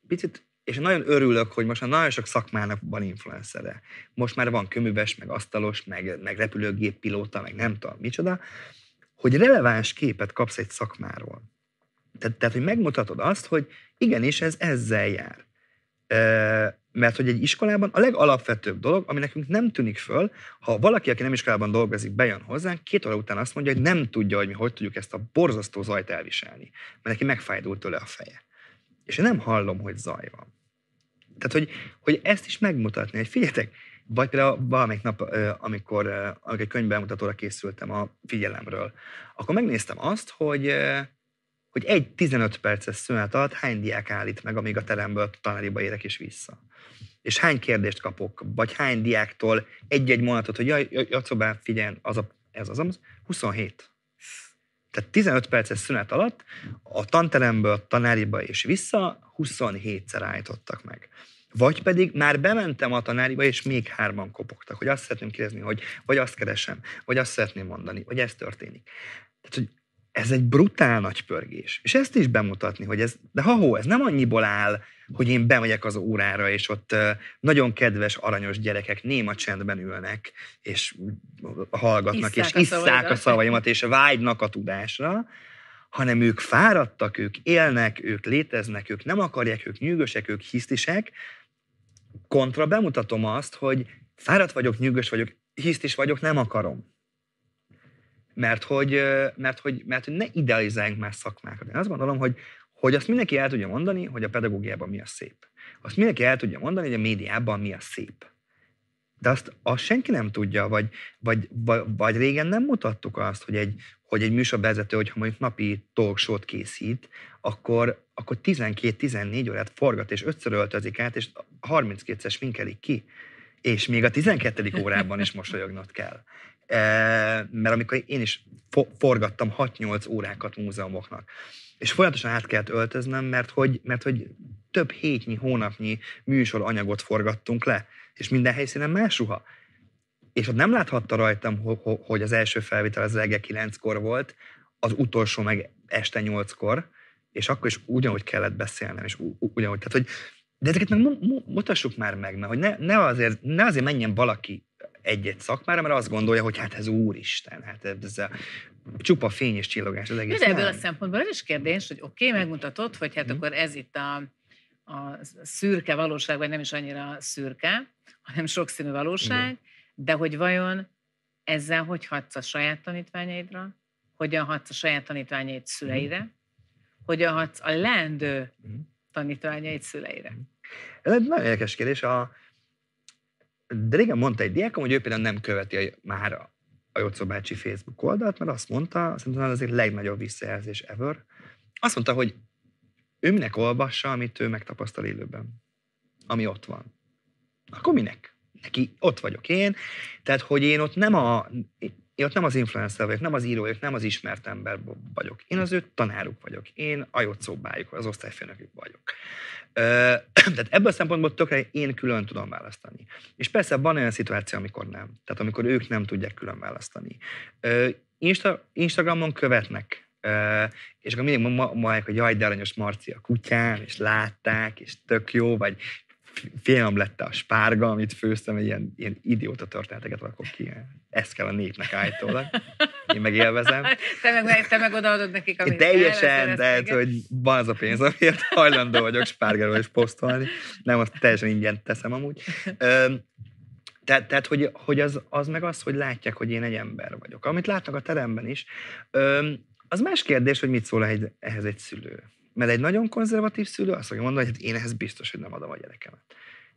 picit és nagyon örülök, hogy most már nagyon sok szakmának van influencere. Most már van köműves, meg asztalos, meg, meg repülőgép pilóta, meg nem tudom micsoda, hogy releváns képet kapsz egy szakmáról tehát, tehát, hogy megmutatod azt, hogy igenis ez ezzel jár. E, mert hogy egy iskolában a legalapvetőbb dolog, ami nekünk nem tűnik föl, ha valaki, aki nem iskolában dolgozik, bejön hozzánk, két óra után azt mondja, hogy nem tudja, hogy mi hogy tudjuk ezt a borzasztó zajt elviselni, mert neki megfájdult tőle a feje. És én nem hallom, hogy zaj van. Tehát, hogy, hogy ezt is megmutatni, hogy figyeljetek, vagy például valamelyik nap, amikor, amikor egy könyvbemutatóra készültem a figyelemről, akkor megnéztem azt, hogy hogy egy 15 perces szünet alatt hány diák állít meg, amíg a teremből tanáriba érek és vissza. És hány kérdést kapok, vagy hány diáktól egy-egy mondatot, hogy jaj, Jacobán, figyelj, az a, ez az, az, 27. Tehát 15 perces szünet alatt a tanteremből a tanáriba és vissza 27-szer állítottak meg. Vagy pedig már bementem a tanáriba, és még hárman kopogtak, hogy azt szeretném kérdezni, hogy vagy azt keresem, vagy azt szeretném mondani, vagy ez történik. Tehát, hogy ez egy brutál nagy pörgés. És ezt is bemutatni, hogy ez, de ha ez nem annyiból áll, hogy én bemegyek az órára, és ott nagyon kedves, aranyos gyerekek néma csendben ülnek, és hallgatnak, isszák és a isszák szavaidat. a szavaimat, és vágynak a tudásra, hanem ők fáradtak, ők élnek, ők léteznek, ők nem akarják, ők nyűgösek, ők hisztisek, kontra bemutatom azt, hogy fáradt vagyok, nyűgös vagyok, hisztis vagyok, nem akarom mert hogy, mert hogy, mert hogy ne idealizáljunk már szakmákat. Én azt gondolom, hogy, hogy azt mindenki el tudja mondani, hogy a pedagógiában mi a szép. Azt mindenki el tudja mondani, hogy a médiában mi a szép. De azt, azt senki nem tudja, vagy, vagy, vagy, vagy régen nem mutattuk azt, hogy egy, hogy egy műsorvezető, hogyha mondjuk napi talkshow készít, akkor, akkor 12-14 órát forgat, és ötször öltözik át, és 32-szer sminkelik ki és még a 12. órában is mosolyognod kell. E, mert amikor én is fo- forgattam 6-8 órákat múzeumoknak, és folyamatosan át kellett öltöznem, mert hogy, mert hogy több hétnyi, hónapnyi műsor anyagot forgattunk le, és minden helyszínen más ruha. És ott nem láthatta rajtam, hogy az első felvétel az reggel 9-kor volt, az utolsó meg este 8-kor, és akkor is ugyanúgy kellett beszélnem, és ugyanúgy. Tehát, hogy de ezeket meg mutassuk már meg, mert hogy ne, ne, azért, ne azért menjen valaki egy-egy szakmára, mert azt gondolja, hogy hát ez úristen, hát ez a csupa fény és csillogás az egész. De ebből a szempontból ez is kérdés, hogy oké, okay, mm. megmutatod, hogy hát hmm. akkor ez itt a, a szürke valóság, vagy nem is annyira szürke, hanem sokszínű valóság, hmm. de hogy vajon ezzel hogy hatsz a saját tanítványaidra, hogyan hatsz a saját tanítványaid mm. szüleire, hmm. hogyan hatsz a leendő hmm tanítványait szüleire? Ez egy nagyon érdekes kérdés. A, de régen mondta egy diákom, hogy ő például nem követi a, már a, a Jocó bácsi Facebook oldalt, mert azt mondta, szerintem az egy legnagyobb visszajelzés ever. Azt mondta, hogy ő minek olvassa, amit ő megtapasztal élőben, ami ott van. Akkor minek? Neki ott vagyok én, tehát hogy én ott nem a, én ott nem az influencer vagyok, nem az író vagyok, nem az ismert ember vagyok. Én az ő tanáruk vagyok. Én ajocóbájuk, az osztályfőnökük vagyok. tehát ebből a szempontból tökre én külön tudom választani. És persze van olyan szituáció, amikor nem. Tehát amikor ők nem tudják külön választani. Insta, Instagramon követnek Uh, és akkor mindig mondják, hogy jaj, de aranyos Marci a kutyán, és látták, és tök jó, vagy filmem lett a spárga, amit főztem, egy ilyen, ilyen idióta történeteket rakok ki. Ezt kell a népnek állítólag. Én meg élvezem. te, meg, te meg odaadod nekik, amit Én Teljesen, tehát, hogy van az a pénz, amiért hajlandó vagyok spárgáról is posztolni. Nem, azt teljesen ingyen teszem amúgy. Tehát, tehát hogy, hogy az, az meg az, hogy látják, hogy én egy ember vagyok. Amit látnak a teremben is, az más kérdés, hogy mit szól ehhez egy szülő mert egy nagyon konzervatív szülő azt fogja mondani, hogy hát én ehhez biztos, hogy nem adom a gyerekemet.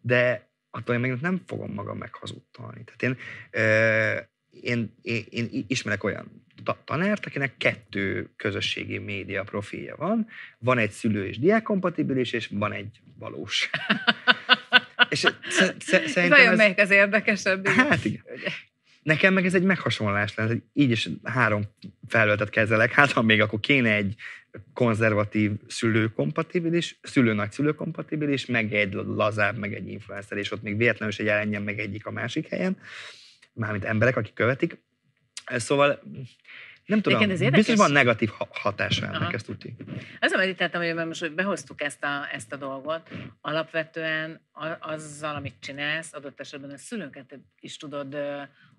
De attól én még nem fogom magam meghazudtalni. Tehát én, ö, én, én, én ismerek olyan tanárt, akinek kettő közösségi média profilja van. Van egy szülő és diák kompatibilis, és van egy valós. és sz- sz- szerintem Vajon ez... melyik az érdekesebb? Hát igen. Ugye? Nekem meg ez egy meghasonlás lenne, így is három felöltet kezelek, hát ha még akkor kéne egy konzervatív szülőkompatibilis, szülő nagyszülő kompatibilis, meg egy lazább, meg egy influencer, és ott még véletlenül se jelenjen meg egyik a másik helyen, mármint emberek, akik követik. Szóval nem tudom, Igen, ez biztos van negatív hatása ennek, Aha. ezt tudni. Azon meditáltam, hogy most hogy behoztuk ezt a, ezt a dolgot, alapvetően azzal, amit csinálsz, adott esetben a szülőket is tudod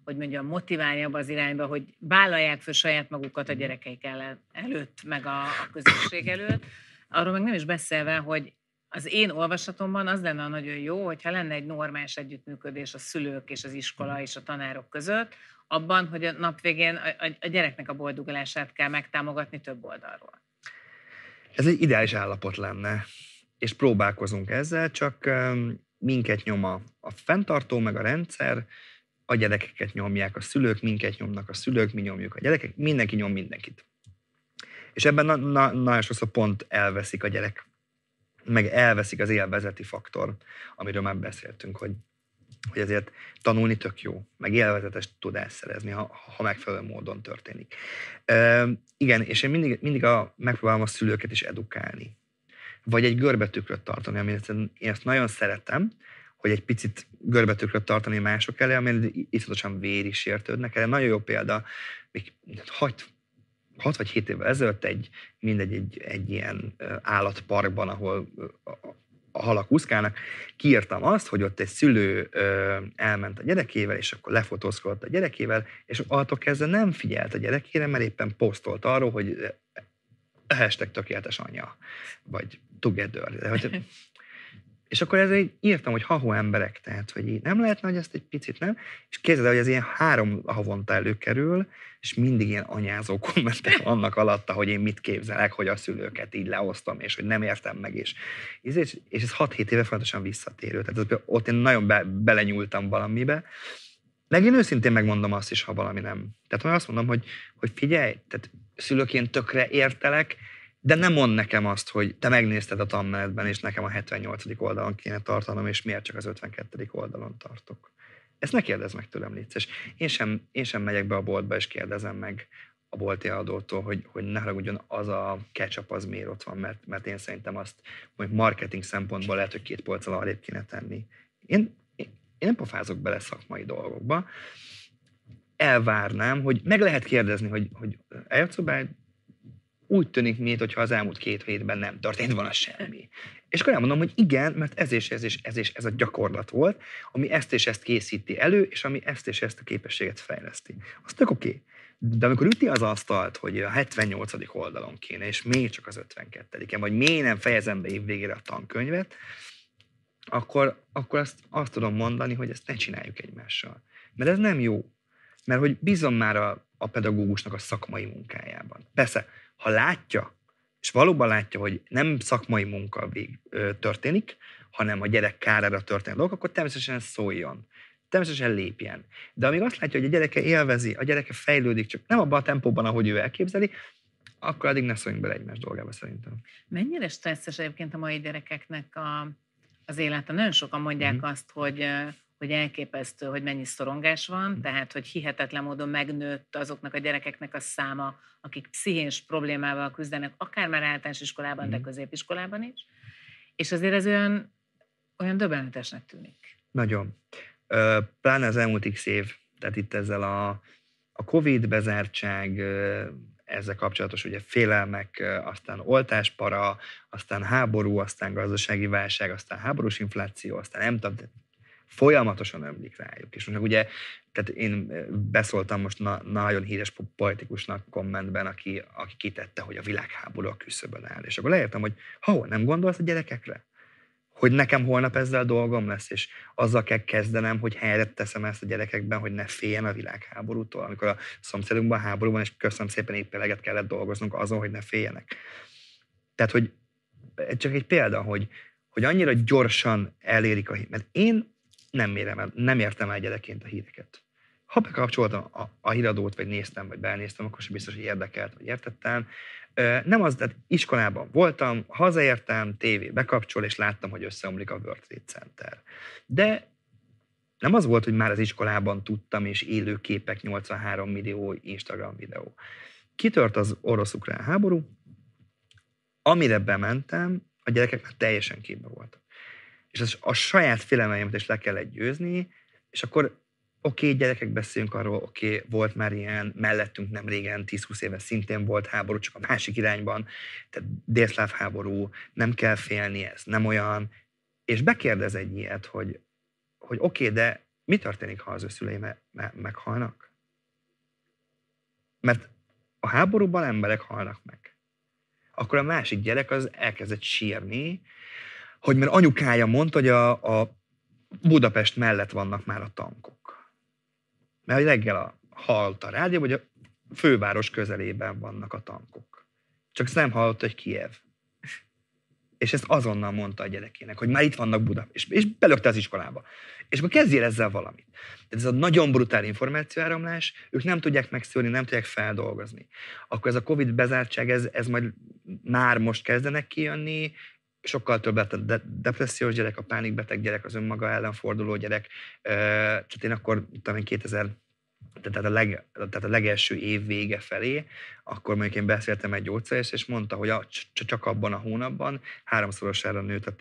hogy mondjam, motiválni abba az irányba, hogy vállalják föl saját magukat a mhm. gyerekeik ellen, előtt, meg a, a közösség előtt. Arról meg nem is beszélve, hogy az én olvasatomban az lenne nagyon jó, hogyha lenne egy normális együttműködés a szülők és az iskola mhm. és a tanárok között, abban, hogy a nap végén a, a, a gyereknek a boldogulását kell megtámogatni több oldalról. Ez egy ideális állapot lenne, és próbálkozunk ezzel, csak minket nyoma a fenntartó, meg a rendszer, a gyerekeket nyomják a szülők, minket nyomnak a szülők, mi nyomjuk a gyerekek, mindenki nyom mindenkit. És ebben na, na, nagyon sokszor pont elveszik a gyerek, meg elveszik az élvezeti faktor, amiről már beszéltünk, hogy, hogy ezért tanulni tök jó, meg élvezetes tudást szerezni, ha, ha megfelelő módon történik. E, igen, és én mindig, mindig a, megpróbálom a szülőket is edukálni. Vagy egy görbetükröt tartani, amit én ezt nagyon szeretem, hogy egy picit görbetükröt tartani mások elé, amin iszatosan vér is értődnek. Erre nagyon jó példa, még 6, 6 vagy 7 évvel ezelőtt egy, mindegy, egy, egy ilyen állatparkban, ahol a halak úszkálnak, kiírtam azt, hogy ott egy szülő ö, elment a gyerekével, és akkor lefotózkodott a gyerekével, és attól kezdve nem figyelt a gyerekére, mert éppen posztolt arról, hogy hashtag tökéletes anyja, vagy together. De, hogy És akkor ez így írtam, hogy haho emberek, tehát hogy így nem lehetne, hogy ezt egy picit nem. És képzeld hogy ez ilyen három havonta előkerül, és mindig ilyen anyázó kommentek annak alatta, hogy én mit képzelek, hogy a szülőket így leosztom, és hogy nem értem meg. És, és, és ez 6-7 éve folyamatosan visszatérő. Tehát ez, ott én nagyon be, belenyúltam valamibe. Meg én őszintén megmondom azt is, ha valami nem. Tehát azt mondom, hogy, hogy figyelj, tehát szülőként tökre értelek, de nem mond nekem azt, hogy te megnézted a tanmenetben, és nekem a 78. oldalon kéne tartanom, és miért csak az 52. oldalon tartok. Ezt ne kérdezz meg tőlem, légy és én sem, én sem megyek be a boltba, és kérdezem meg a bolti adótól, hogy, hogy ne haragudjon, az a ketchup az miért ott van, mert, mert én szerintem azt, hogy marketing szempontból lehet, hogy két polccal arrébb kéne tenni. Én, én, én nem pofázok bele szakmai dolgokba. Elvárnám, hogy meg lehet kérdezni, hogy, hogy eljátszol úgy tűnik, mintha az elmúlt két hétben nem történt volna semmi. És akkor elmondom, hogy igen, mert ez és ez és ez és ez a gyakorlat volt, ami ezt és ezt készíti elő, és ami ezt és ezt a képességet fejleszti. Az tök oké. Okay. De amikor üti az asztalt, hogy a 78. oldalon kéne, és még csak az 52-en, vagy miért nem fejezem be év végére a tankönyvet, akkor, akkor azt, azt tudom mondani, hogy ezt ne csináljuk egymással. Mert ez nem jó. Mert hogy bízom már a, a pedagógusnak a szakmai munkájában. Persze, ha látja, és valóban látja, hogy nem szakmai munka vég, ö, történik, hanem a gyerek kárára történő dolgok, akkor természetesen szóljon. Természetesen lépjen. De amíg azt látja, hogy a gyereke élvezi, a gyereke fejlődik, csak nem abban a tempóban, ahogy ő elképzeli, akkor addig ne szóljunk bele egymás dolgába szerintem. Mennyire stresszes egyébként a mai gyerekeknek a, az élete? Nagyon sokan mondják mm. azt, hogy hogy elképesztő, hogy mennyi szorongás van, hm. tehát hogy hihetetlen módon megnőtt azoknak a gyerekeknek a száma, akik pszichés problémával küzdenek, akár már általános iskolában, de hm. középiskolában is. És azért ez olyan, olyan döbbenetesnek tűnik. Nagyon. Pláne az elmúlt x év, tehát itt ezzel a, a Covid bezártság, ezzel kapcsolatos ugye félelmek, aztán oltáspara, aztán háború, aztán gazdasági válság, aztán háborús infláció, aztán nem tudom, folyamatosan ömlik rájuk. És most ugye, tehát én eh, beszóltam most na, nagyon híres politikusnak kommentben, aki, aki kitette, hogy a világháború a küszöbön áll. És akkor leértem, hogy ha nem gondolsz a gyerekekre? Hogy nekem holnap ezzel dolgom lesz, és azzal kell kezdenem, hogy helyre teszem ezt a gyerekekben, hogy ne féljen a világháborútól, amikor a szomszédunkban a háborúban, és köszönöm szépen épp eleget kellett dolgoznunk azon, hogy ne féljenek. Tehát, hogy csak egy példa, hogy, hogy annyira gyorsan elérik a hit. Mert én nem, mérem, nem értem el gyerekként a híreket. Ha bekapcsoltam a, a híradót, vagy néztem, vagy belnéztem, akkor sem biztos, hogy érdekelt, vagy értettem. Nem az, tehát iskolában voltam, hazaértem, tévé bekapcsol, és láttam, hogy összeomlik a World Trade Center. De nem az volt, hogy már az iskolában tudtam, és élő képek 83 millió Instagram videó. Kitört az orosz-ukrán háború, amire bementem, a gyerekek már teljesen képbe voltak és az, a saját félelmeimet is le kellett győzni, és akkor oké, okay, gyerekek, beszéljünk arról, oké, okay, volt már ilyen, mellettünk nem régen, 10-20 éve szintén volt háború, csak a másik irányban, tehát délszláv háború, nem kell félni, ez nem olyan, és bekérdez egy ilyet, hogy, hogy oké, okay, de mi történik, ha az ő szülei me- me- meghalnak? Mert a háborúban emberek halnak meg. Akkor a másik gyerek az elkezdett sírni, hogy mert anyukája mondta, hogy a, a Budapest mellett vannak már a tankok. Mert reggel a, halta a rádió, hogy a főváros közelében vannak a tankok. Csak nem hallott, hogy Kiev. És ezt azonnal mondta a gyerekének, hogy már itt vannak Buda, és, és belökte az iskolába. És akkor kezdjél ezzel valamit. Tehát ez a nagyon brutál információáramlás, ők nem tudják megszülni, nem tudják feldolgozni. Akkor ez a Covid bezártság, ez, ez majd már most kezdenek kijönni, sokkal többet a depressziós gyerek, a pánikbeteg gyerek, az önmaga ellen forduló gyerek. Tehát én akkor, tudom én 2000 tehát a, leg, tehát a legelső év vége felé, akkor mondjuk én beszéltem egy gyógyszeres, és mondta, hogy a, csak abban a hónapban háromszorosára nőtt a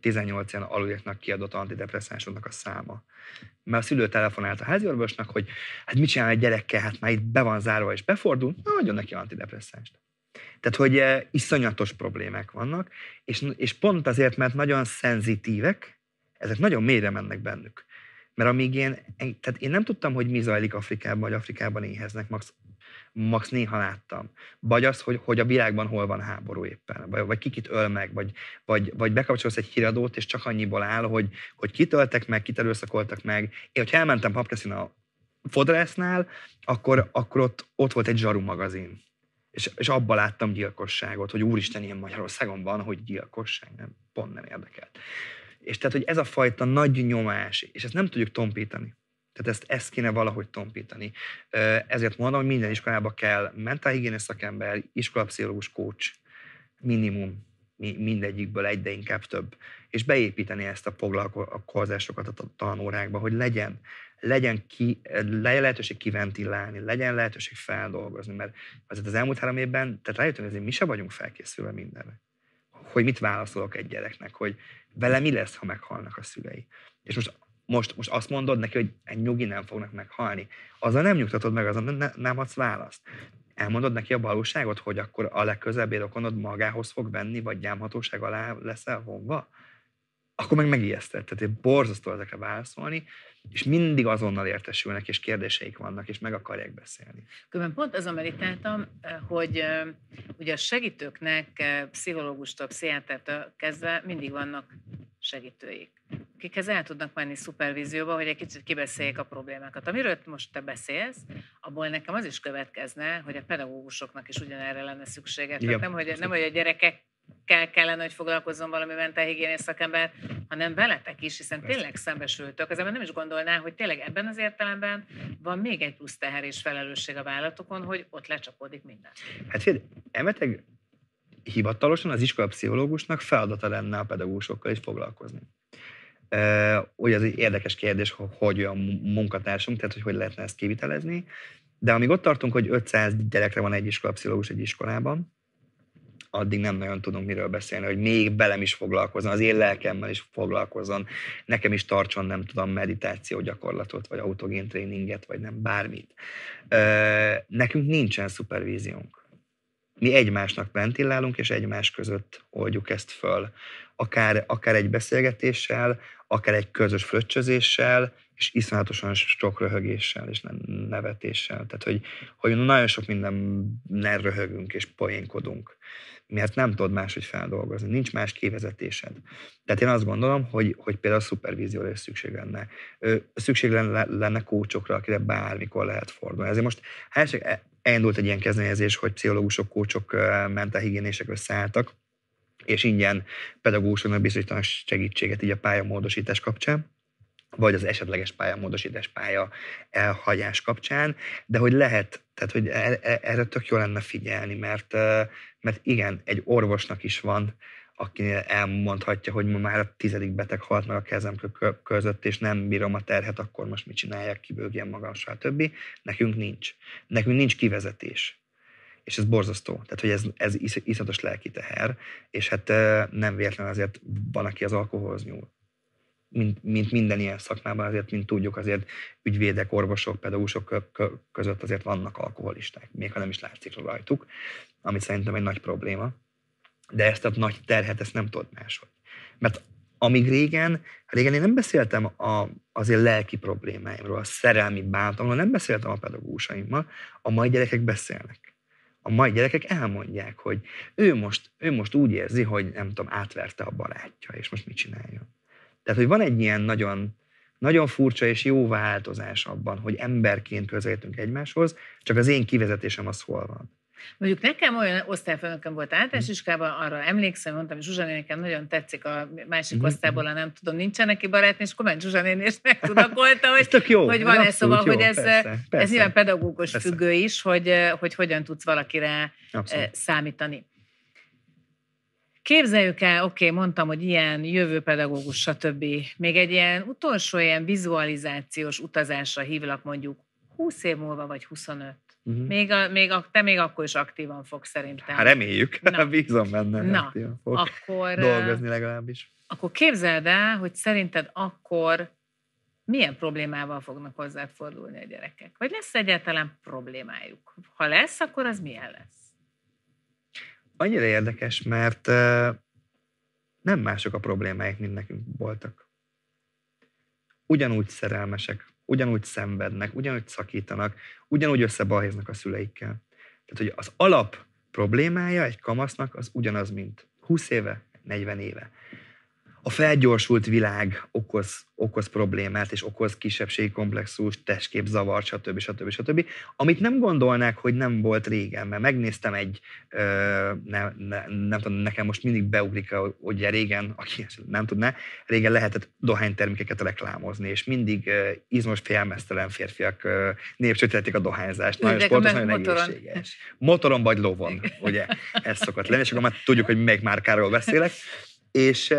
18 ilyen aluljáknak kiadott antidepresszánsoknak a száma. Mert a szülő telefonált a háziorvosnak, hogy hát mit csinál egy gyerekkel, hát már itt be van zárva és befordul, na adjon neki antidepresszánst. Tehát, hogy eh, iszonyatos problémák vannak, és, és pont azért, mert nagyon szenzitívek, ezek nagyon mélyre mennek bennük. Mert amíg én, tehát én nem tudtam, hogy mi zajlik Afrikában, vagy Afrikában éheznek, max, max néha láttam. Vagy az, hogy, hogy a világban hol van háború éppen, vagy, vagy kikit öl meg, vagy, vagy, vagy bekapcsolsz egy híradót, és csak annyiból áll, hogy, hogy kitöltek meg, kit erőszakoltak meg. Én, hogyha elmentem Papkeszin a fodrásznál, akkor, akkor ott, ott volt egy zsaru magazin és, és abba láttam gyilkosságot, hogy úristen, ilyen Magyarországon van, hogy gyilkosság, nem, pont nem érdekelt. És tehát, hogy ez a fajta nagy nyomás, és ezt nem tudjuk tompítani. Tehát ezt, ezt kéne valahogy tompítani. Ezért mondom, hogy minden iskolába kell mentálhigiénes szakember, iskolapszichológus, kócs, minimum mindegyikből egy, de inkább több. És beépíteni ezt a foglalkozásokat a tanórákba, hogy legyen, legyen ki, legyen lehetőség kiventillálni, legyen lehetőség feldolgozni, mert azért az elmúlt három évben, tehát rájöttem, hogy mi sem vagyunk felkészülve mindenre. Hogy mit válaszolok egy gyereknek, hogy vele mi lesz, ha meghalnak a szülei. És most most, most azt mondod neki, hogy egy nyugi nem fognak meghalni. Azzal nem nyugtatod meg, azon nem, nem adsz választ elmondod neki a valóságot, hogy akkor a legközelebbi rokonod magához fog venni, vagy gyámhatóság alá leszel vonva? akkor meg megijesztett. Tehát borzasztó ezekre válaszolni, és mindig azonnal értesülnek, és kérdéseik vannak, és meg akarják beszélni. Különben pont azon meditáltam, hogy ugye a segítőknek, pszichológustól, pszichiátertől kezdve mindig vannak segítőik, akikhez el tudnak menni szupervízióba, hogy egy kicsit kibeszéljék a problémákat. Amiről most te beszélsz, abból nekem az is következne, hogy a pedagógusoknak is ugyanerre lenne szüksége. Tehát nem, hogy, nem, hogy a gyerekek kell, kellene, hogy foglalkozzon valami mentálhigiénész szakember, hanem veletek is, hiszen Persze. tényleg szembesültök. Az ember nem is gondolná, hogy tényleg ebben az értelemben van még egy plusz teher és felelősség a vállalatokon, hogy ott lecsapódik minden. Hát figyelj, emetek hivatalosan az iskola pszichológusnak feladata lenne a pedagógusokkal is foglalkozni. Uh, az egy érdekes kérdés, hogy olyan munkatársunk, tehát hogy hogy lehetne ezt kivitelezni. De amíg ott tartunk, hogy 500 gyerekre van egy iskola pszichológus egy iskolában, addig nem nagyon tudunk miről beszélni, hogy még belem is foglalkozzon, az én lelkemmel is foglalkozzon, nekem is tartson, nem tudom, meditáció gyakorlatot, vagy autogén tréninget, vagy nem, bármit. Ö, nekünk nincsen szupervíziónk. Mi egymásnak ventillálunk, és egymás között oldjuk ezt föl. Akár, akár egy beszélgetéssel, akár egy közös fröccsözéssel, és iszonyatosan sok röhögéssel és nem nevetéssel. Tehát, hogy, hogy nagyon sok minden röhögünk és poénkodunk, mert nem tudod máshogy feldolgozni, nincs más kivezetésed. Tehát én azt gondolom, hogy, hogy például a szupervízióra is szükség lenne. Szükség lenne, lenne kócsokra, akire bármikor lehet fordulni. Ezért most hát, e-, elindult egy ilyen kezdeményezés, hogy pszichológusok, kócsok, mentálhigiénések összeálltak, és ingyen pedagógusoknak biztosítanak segítséget így a pályamódosítás kapcsán vagy az esetleges pályamódosítás pálya elhagyás kapcsán, de hogy lehet, tehát hogy e, e, erre tök jó lenne figyelni, mert, mert igen, egy orvosnak is van, aki elmondhatja, hogy ma már a tizedik beteg halt meg a kezem között, és nem bírom a terhet, akkor most mit csináljak, kibőgjem magam, stb. Nekünk nincs. Nekünk nincs kivezetés és ez borzasztó. Tehát, hogy ez, ez iszatos lelki teher, és hát nem véletlen azért van, aki az alkoholhoz nyúl. Mint, mint minden ilyen szakmában, azért, mint tudjuk, azért ügyvédek, orvosok, pedagógusok között azért vannak alkoholisták, még ha nem is látszik rajtuk, ami szerintem egy nagy probléma. De ezt a nagy terhet, ezt nem tudod máshogy. Mert amíg régen, régen én nem beszéltem a, azért lelki problémáimról, a szerelmi bántalomról, nem beszéltem a pedagógusaimmal, a mai gyerekek beszélnek a mai gyerekek elmondják, hogy ő most, ő most úgy érzi, hogy nem tudom, átverte a barátja, és most mit csináljon. Tehát, hogy van egy ilyen nagyon, nagyon furcsa és jó változás abban, hogy emberként közelítünk egymáshoz, csak az én kivezetésem az hol van. Mondjuk nekem olyan osztályfőnököm volt mm. általános iskában, arra emlékszem, mondtam, hogy Zsuzsani nekem nagyon tetszik a másik mm-hmm. osztályból, nem tudom, nincsen neki barátni, és akkor ment Zsuzsa és megtudakolta, hogy, jó, hogy van-e, szóval, jó, hogy ez, persze, persze, ez nyilván pedagógus persze. függő is, hogy, hogy hogyan tudsz valakire eh, abszolút. számítani. Képzeljük el, oké, okay, mondtam, hogy ilyen jövőpedagógus, stb. Még egy ilyen utolsó ilyen vizualizációs utazásra hívlak mondjuk 20 év múlva, vagy 25 Uh-huh. Még, a, még a, te még akkor is aktívan fogsz szerintem. Hát reméljük, Na. bízom benne. Na, fog akkor, dolgozni legalábbis. Akkor képzeld el, hogy szerinted akkor milyen problémával fognak hozzád fordulni a gyerekek? Vagy lesz egyáltalán problémájuk? Ha lesz, akkor az milyen lesz? Annyira érdekes, mert nem mások a problémáik, mint nekünk voltak. Ugyanúgy szerelmesek, ugyanúgy szenvednek, ugyanúgy szakítanak, ugyanúgy összebalhéznak a szüleikkel. Tehát, hogy az alap problémája egy kamasznak az ugyanaz, mint 20 éve, 40 éve a felgyorsult világ okoz, okoz problémát, és okoz kisebbségi komplexus, testkép zavar, stb. stb. stb. Amit nem gondolnák, hogy nem volt régen, mert megnéztem egy, ö, ne, ne, nem tudom, nekem most mindig beugrik, hogy régen, aki nem tudná, régen lehetett dohánytermékeket reklámozni, és mindig ö, izmos, félmeztelen férfiak népszerűtették a dohányzást. Nagyon sportos, nagyon motoron. egészséges. Motoron vagy lovon, ugye? Ez szokott lenni, és akkor már tudjuk, hogy melyik márkáról beszélek. És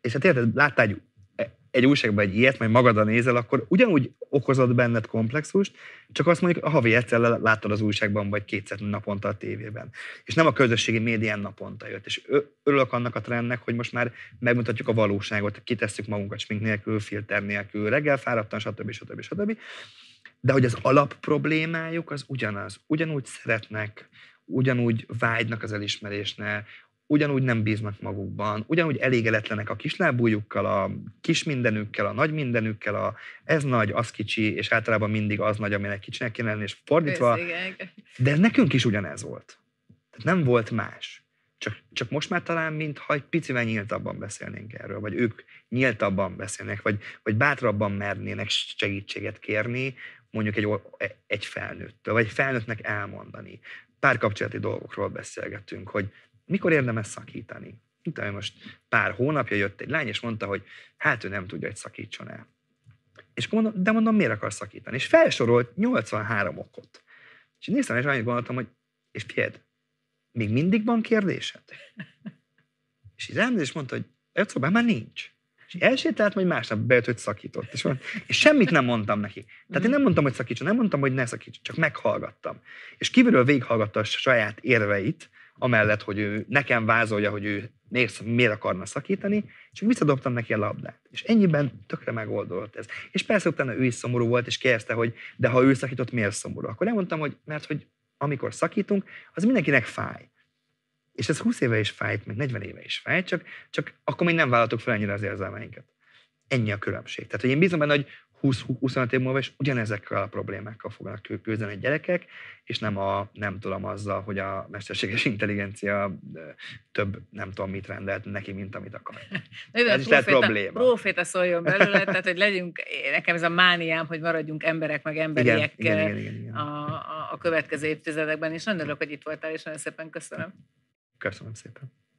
és hát érted, láttál egy, egy újságban egy ilyet, majd magadra nézel, akkor ugyanúgy okozott benned komplexust, csak azt mondjuk a havi egyszer láttad az újságban, vagy kétszer naponta a tévében. És nem a közösségi médián naponta jött. És örülök annak a trendnek, hogy most már megmutatjuk a valóságot, kitesszük magunkat smink nélkül, filter nélkül, reggel fáradtan, stb. stb. stb. stb. De hogy az alap problémájuk az ugyanaz. Ugyanúgy szeretnek, ugyanúgy vágynak az elismerésnél ugyanúgy nem bíznak magukban, ugyanúgy elégedetlenek a kislábújukkal, a kis mindenükkel, a nagy mindenükkel, a ez nagy, az kicsi, és általában mindig az nagy, aminek kicsinek kéne lenni, és fordítva. De nekünk is ugyanez volt. Tehát nem volt más. Csak, csak most már talán, mintha egy picivel nyíltabban beszélnénk erről, vagy ők nyíltabban beszélnek, vagy, vagy bátrabban mernének segítséget kérni, mondjuk egy, e- egy felnőttől, vagy felnőttnek elmondani. Párkapcsolati dolgokról beszélgetünk, hogy mikor érdemes szakítani? Utána most pár hónapja jött egy lány, és mondta, hogy hát ő nem tudja, hogy szakítson el. És akkor mondom, de mondom, miért akar szakítani? És felsorolt 83 okot. És néztem, és annyit gondoltam, hogy és figyeld, még mindig van kérdésed? És így rám és mondta, hogy szobában már nincs. És elsétált, majd másnap bejött, hogy szakított. És, mondta, és semmit nem mondtam neki. Tehát én nem mondtam, hogy szakítson, nem mondtam, hogy ne szakítson, csak meghallgattam. És kívülről végighallgatta a saját érveit, amellett, hogy ő nekem vázolja, hogy ő miért, miért akarna szakítani, csak visszadobtam neki a labdát. És ennyiben tökre megoldódott ez. És persze utána ő is szomorú volt, és kérdezte, hogy de ha ő szakított, miért szomorú? Akkor elmondtam, hogy mert hogy amikor szakítunk, az mindenkinek fáj. És ez 20 éve is fájt, meg 40 éve is fájt, csak, csak akkor még nem vállaltuk fel ennyire az érzelmeinket. Ennyi a különbség. Tehát, hogy én bízom benne, hogy 20-25 év múlva is ugyanezekkel a problémákkal fognak küzdeni a gyerekek, és nem, a, nem tudom azzal, hogy a mesterséges intelligencia több nem tudom mit rendelt neki, mint amit akar. Na, ez is lehet probléma. Proféta szóljon belőle, tehát hogy legyünk, nekem ez a mániám, hogy maradjunk emberek meg emberiek igen, igen, igen, igen, igen. A, a, a következő évtizedekben, és nagyon örülök, hogy itt voltál, és nagyon szépen köszönöm. Köszönöm szépen.